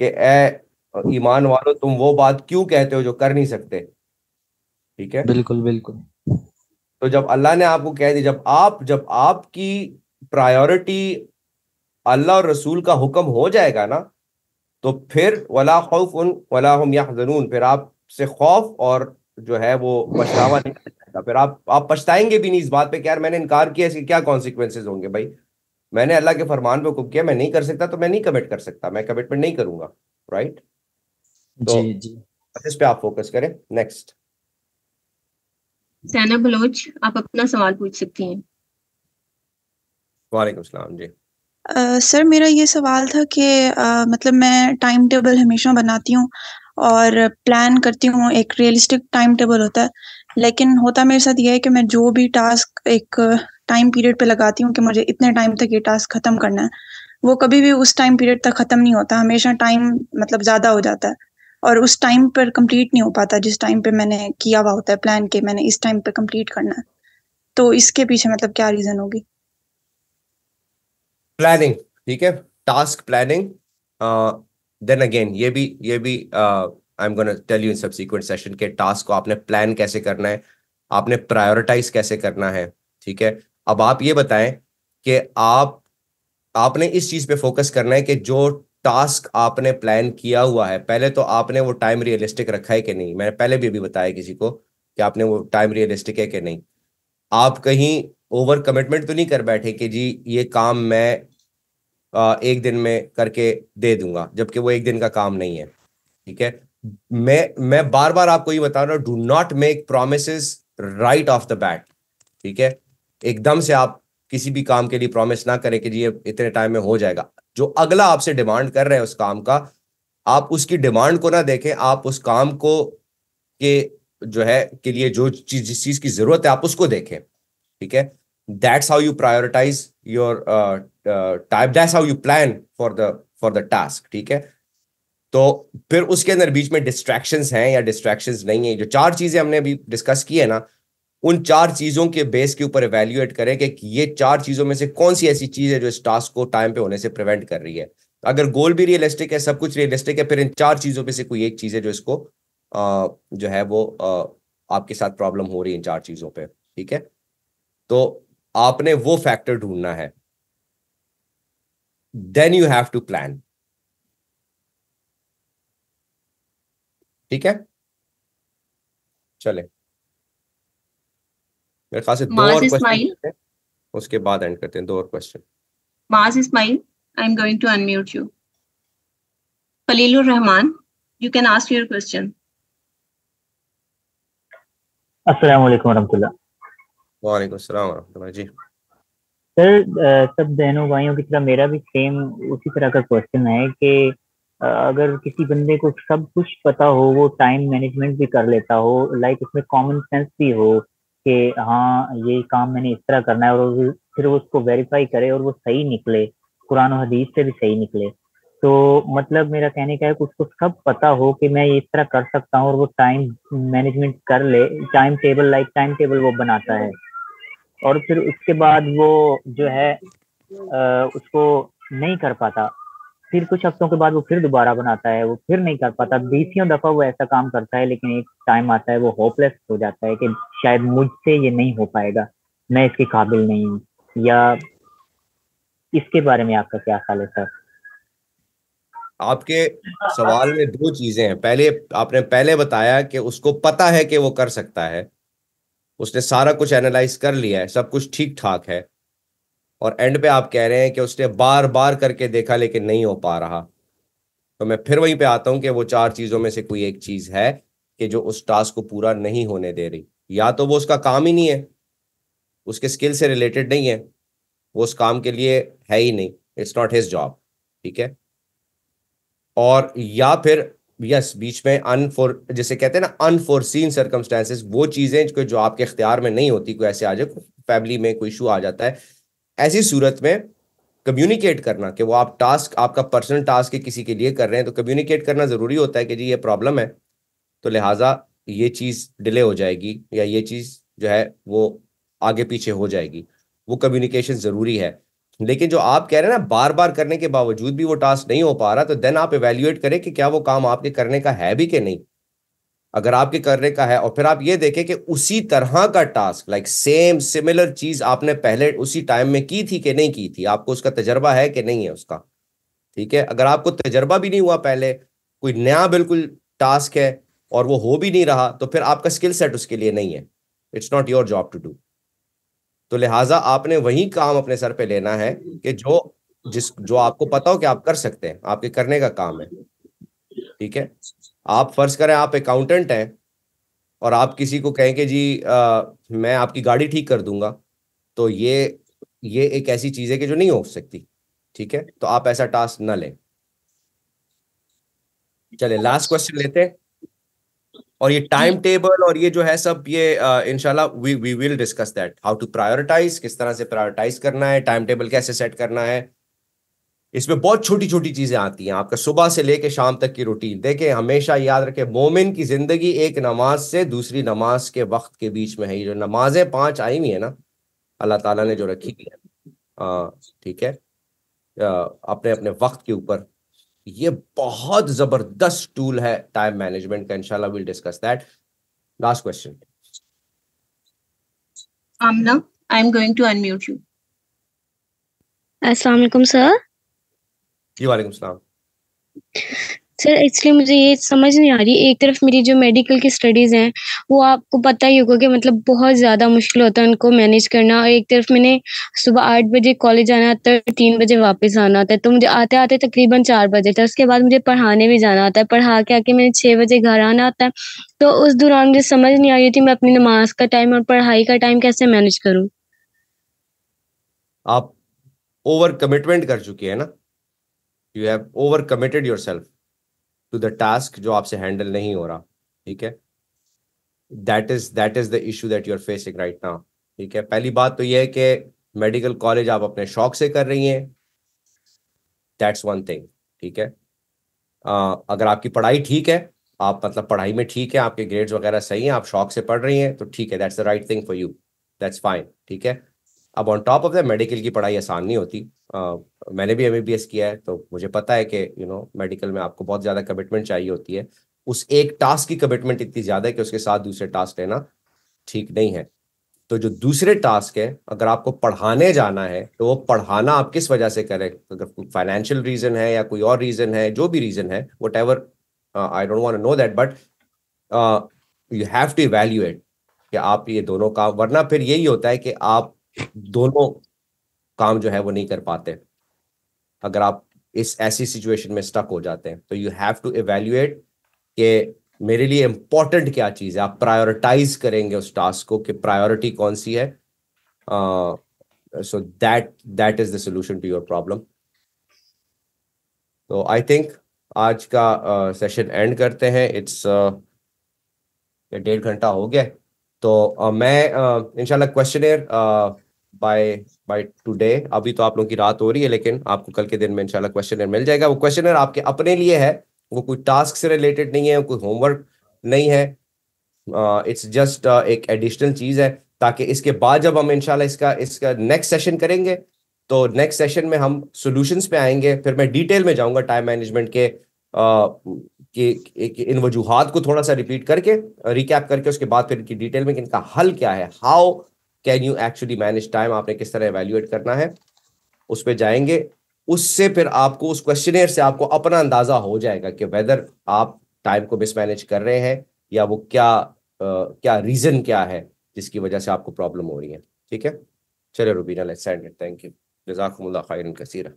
कि और ईमान वालों तुम वो बात क्यों कहते हो जो कर नहीं सकते ठीक है बिल्कुल बिल्कुल तो जब अल्लाह ने आपको कह दी जब आप जब आपकी प्रायोरिटी अल्लाह और रसूल का हुक्म हो जाएगा ना तो फिर वला खौफ उन वला हम या जनून फिर आप से खौफ और जो है वो पछतावा नहीं जाएगा फिर आप आप पछताएंगे भी नहीं इस बात पे कि यार मैंने इनकार किया इसके क्या कॉन्सिक्वेंसेज होंगे भाई मैंने अल्लाह के फरमान पे हुक्म किया मैं नहीं कर सकता तो मैं नहीं कमिट कर सकता मैं कमिटमेंट नहीं करूंगा राइट तो जी जी इस पे आप फोकस करें नेक्स्ट सैना बलोच आप अपना सवाल पूछ सकती हैं वालेकुम सलाम जी सर Uh, मेरा ये सवाल था कि uh, मतलब मैं टाइम टेबल हमेशा बनाती हूँ और प्लान करती हूँ एक रियलिस्टिक टाइम टेबल होता है लेकिन होता मेरे साथ ये है कि मैं जो भी टास्क एक टाइम पीरियड पे लगाती हूँ कि मुझे इतने टाइम तक ये टास्क ख़त्म करना है वो कभी भी उस टाइम पीरियड तक ख़त्म नहीं होता हमेशा टाइम मतलब ज़्यादा हो जाता है और उस टाइम पर कंप्लीट नहीं हो पाता जिस टाइम पे मैंने किया हुआ होता है प्लान के मैंने इस टाइम पे कंप्लीट करना है तो इसके पीछे मतलब क्या रीजन होगी प्लानिंग ठीक है टास्क प्लानिंग देन अगेन ये भी ये भी I am gonna tell you in subsequent session के टास्क को आपने प्लान कैसे करना है आपने प्रायोरिटाइज कैसे करना है ठीक है अब आप ये बताएं कि आप आपने इस चीज पे फोकस करना है कि जो टास्क आपने प्लान किया हुआ है पहले तो आपने वो टाइम रियलिस्टिक रखा है कि नहीं मैंने पहले भी अभी बताया किसी को कि आपने वो टाइम रियलिस्टिक है कि नहीं आप कहीं ओवर कमिटमेंट तो नहीं कर बैठे कि जी ये काम मैं एक दिन में करके दे दूंगा जबकि वो एक दिन का काम नहीं है ठीक है मैं मैं बार बार आपको ये बता रहा हूँ do not make promise right off the bat ठीक है एकदम से आप किसी भी काम के लिए प्रॉमिस ना करें कि जी ये इतने टाइम में हो जाएगा जो अगला आपसे डिमांड कर रहे हैं उस काम का आप उसकी डिमांड को ना देखें आप उस काम को के जो है के लिए जो चीज जिस चीज की जरूरत है आप उसको देखें ठीक है that's how you prioritize your type that's how you plan for the for the task ठीक है तो फिर उसके अंदर बीच में डिस्ट्रैक्शंस हैं या डिस्ट्रैक्शंस नहीं है जो चार चीजें हमने अभी डिस्कस की है ना उन चार चीजों के बेस के ऊपर एवेल्यूएट करें कि ये चार चीजों में से कौन सी ऐसी चीज है जो इस टास्क को टाइम पे होने से प्रिवेंट कर रही है अगर गोल भी रियलिस्टिक है सब कुछ रियलिस्टिक है फिर इन चार चीजों में से कोई एक चीज है जो इसको आ, जो है वो आ, आपके साथ प्रॉब्लम हो रही है इन चार चीजों पे ठीक है तो आपने वो फैक्टर ढूंढना है then you have to plan ठीक है चले मेरे ख्याल से दो और क्वेश्चन उसके बाद एंड करते हैं दो और question Maaz Main I am going to unmute you Falilur Rahman you can ask your question अस्सलाम वालेकुम वरहमतुल्लाह वालेकुम अस्सलाम वरहमतुल्लाह जी सर सब बहनों भाइयों की तरह मेरा भी सेम उसी तरह का क्वेश्चन है कि अगर किसी बंदे को सब कुछ पता हो वो टाइम मैनेजमेंट भी कर लेता हो लाइक उसमें कॉमन सेंस भी हो कि हाँ ये काम मैंने इस तरह करना है और फिर वो उसको वेरीफाई करे और वो सही निकले कुरान और हदीस से भी सही निकले तो मतलब मेरा कहने का है कि उसको सब पता हो कि मैं ये इस तरह कर सकता हूँ और वो टाइम मैनेजमेंट कर ले timetable like timetable वो बनाता है और फिर उसके बाद वो जो है आ, उसको नहीं कर पाता फिर कुछ हफ्तों के बाद वो फिर दोबारा बनाता है वो फिर नहीं कर पाता बीसियों दफा वो ऐसा काम करता है लेकिन एक टाइम आता है वो होपलेस हो जाता है कि शायद मुझसे ये नहीं हो पाएगा मैं इसके काबिल नहीं हूँ या इसके बारे में आपका क्या ख्याल है सर आपके सवाल में दो चीजें हैं पहले आपने पहले बताया कि उसको पता है कि वो कर सकता है उसने सारा कुछ एनालाइज कर लिया है सब कुछ ठीक ठाक है और एंड पे आप कह रहे हैं कि उसने बार बार करके देखा लेकिन नहीं हो पा रहा तो मैं फिर वहीं पे आता हूं कि वो चार चीज़ों में से कोई एक चीज़ है कि जो उस टास्क को पूरा नहीं होने दे रही या तो वो उसका काम ही नहीं है उसके स्किल से रिलेटेड नहीं है वो उस काम के लिए है ही नहीं इट्स नॉट हिज जॉब ठीक है और या फिर यस बीच में अनफोर जैसे कहते हैं ना अनफोर्सीन सर्कमस्टांसिस वो चीज़ें जो आपके इख्तियार में नहीं होती कोई ऐसे आ जाए फैमिली में कोई इशू आ जाता है ऐसी सूरत में कम्युनिकेट करना कि वो आप टास्क आपका पर्सनल टास्क किसी के लिए कर रहे हैं तो कम्युनिकेट करना ज़रूरी होता है कि जी ये प्रॉब्लम है तो लिहाजा ये चीज़ डिले हो जाएगी या ये चीज़ जो है वो आगे पीछे हो जाएगी वो कम्युनिकेशन ज़रूरी है लेकिन जो आप कह रहे हैं ना बार बार करने के बावजूद भी वो टास्क नहीं हो पा रहा तो देन आप इवेल्युएट करें कि क्या वो काम आपके करने का है भी कि नहीं अगर आपके करने का है और फिर आप ये देखें कि उसी तरह का टास्क लाइक सेम सिमिलर चीज आपने पहले उसी टाइम में की थी कि नहीं की थी आपको उसका तजर्बा है कि नहीं है उसका ठीक है अगर आपको तजर्बा भी नहीं हुआ पहले कोई नया बिल्कुल टास्क है और वो हो भी नहीं रहा तो फिर आपका स्किल सेट उसके लिए नहीं है it's not your job to do तो लिहाजा आपने वही काम अपने सर पे लेना है कि जो जिस जो आपको पता हो कि आप कर सकते हैं आपके करने का काम है ठीक है आप फर्ज करें आप अकाउंटेंट हैं और आप किसी को कहें कि जी आ, मैं आपकी गाड़ी ठीक कर दूंगा तो ये ये एक ऐसी चीज है कि जो नहीं हो सकती ठीक है तो आप ऐसा टास्क ना लें चले लास्ट क्वेश्चन लेते हैं और ये टाइम टेबल और ये जो है सब ये इनशाला we we will discuss that how to prioritize किस तरह से प्रायोरिटाइज करना है टाइम टेबल कैसे सेट करना है इसमें बहुत छोटी छोटी चीजें आती हैं आपका सुबह से लेके शाम तक की रूटीन देखें हमेशा याद रखें मोमिन की जिंदगी एक नमाज से दूसरी नमाज के वक्त के बीच में है ये जो नमाजें पांच आई हुई है ना अल्लाह ताला ने जो रखी है हाँ, ठीक है अपने अपने वक्त के ऊपर ये बहुत जबरदस्त टूल है टाइम मैनेजमेंट का इनशाला will discuss that last question I am going to unmute you अस्सलाम वालेकुम सर जी वालेकुम सलाम सर एक्चुअली मुझे ये समझ नहीं आ रही एक तरफ मेरी जो मेडिकल की स्टडीज़ हैं वो आपको पता ही होगा कि मतलब बहुत ज़्यादा मुश्किल होता है उनको मैनेज करना और एक तरफ मैंने सुबह आठ बजे कॉलेज आना आता है तो तीन बजे वापस आना आता है तो मुझे आते आते तकरीबन चार बजे था उसके बाद मुझे पढ़ाने भी जाना आता है पढ़ा के आके मैंने छः बजे घर आना आता है तो उस दौरान मुझे समझ नहीं आ रही थी मैं अपनी नमाज का टाइम और पढ़ाई का टाइम कैसे मैनेज करूँ आप ओवर कमिटमेंट कर चुकी है ना you have over committed yourself to the task जो आपसे हैंडल नहीं हो रहा ठीक है that is that is the issue that you are facing right now ठीक है पहली बात तो यह है कि मेडिकल कॉलेज आप अपने शौक से कर रही हैं दैट्स वन थिंग ठीक है uh, अगर आपकी पढ़ाई ठीक है आप मतलब पढ़ाई में ठीक है आपके ग्रेड्स वगैरह सही हैं आप शौक से पढ़ रही हैं तो ठीक है that's the right thing for you that's fine ठीक है अब on top of the medical की पढ़ाई आसान नहीं होती uh, मैंने भी एम किया है तो मुझे पता है कि यू नो मेडिकल में आपको बहुत ज़्यादा कमिटमेंट चाहिए होती है उस एक टास्क की कमिटमेंट इतनी ज़्यादा है कि उसके साथ दूसरे टास्क लेना ठीक नहीं है तो जो दूसरे टास्क है अगर आपको पढ़ाने जाना है तो वो पढ़ाना आप किस वजह से करें अगर फाइनेंशियल रीज़न है या कोई और रीज़न है जो भी रीज़न है whatever I don't want know that but you have to evaluate कि आप ये दोनों काम वरना फिर यही होता है कि आप दोनों काम जो है वो नहीं कर पाते अगर आप इस ऐसी सिचुएशन में स्टक हो जाते हैं तो यू हैव टू एवेल्युएट के मेरे लिए इंपॉर्टेंट क्या चीज़ है आप प्रायोरिटाइज करेंगे उस टास्क को कि प्रायोरिटी कौन सी है so that that is the solution to your problem तो आई थिंक आज का सेशन uh, एंड करते हैं इट्स uh, डेढ़ घंटा हो गया तो uh, मैं uh, इनशाला क्वेश्चन बाय बाय टुडे अभी तो आप लोगों की रात हो रही है लेकिन आपको कल के दिन में इंशाल्लाह क्वेश्चन मिल जाएगा वो क्वेश्चन आपके अपने लिए है वो कोई टास्क से रिलेटेड नहीं है कोई होमवर्क नहीं है इट्स uh, जस्ट uh, एक एडिशनल चीज है ताकि इसके बाद जब हम इंशाल्लाह इसका इसका नेक्स्ट सेशन करेंगे तो नेक्स्ट सेशन में हम सॉल्यूशंस पे आएंगे फिर मैं डिटेल में जाऊंगा टाइम मैनेजमेंट के आ, कि, कि इन वजूहत को थोड़ा सा रिपीट करके रिकैप करके उसके बाद फिर इनकी डिटेल में कि इनका हल क्या है how can you actually manage time आपने किस तरह एवेल्यूएट करना है उस पर जाएंगे उससे फिर आपको उस क्वेश्चन से आपको अपना अंदाजा हो जाएगा कि वेदर आप टाइम को मिसमैनेज कर रहे हैं या वो क्या आ, क्या रीजन क्या है जिसकी वजह से आपको प्रॉब्लम हो रही है ठीक है चलो Rubina let's end it thank you जजाकुमुल्लाह खैरन कसीरा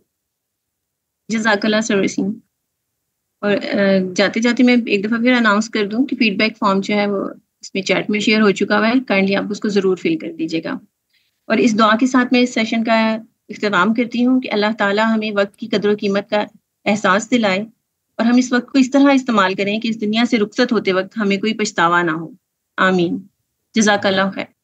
जजाकल्ला सर वसीम और जाते जाते मैं एक दफ़ा फिर अनाउंस कर दूं कि फीडबैक फॉर्म जो है वो इसमें चैट में शेयर हो चुका हुआ है काइंडली आप उसको ज़रूर फिल कर दीजिएगा और इस दुआ के साथ मैं इस सेशन का इख्ताम करती हूँ कि अल्लाह ताला हमें वक्त की कदर कीमत का एहसास दिलाए और हम इस वक्त को इस तरह इस्तेमाल करें कि इस दुनिया से रुखसत होते वक्त हमें कोई पछतावा ना हो आमीन जजाक खैर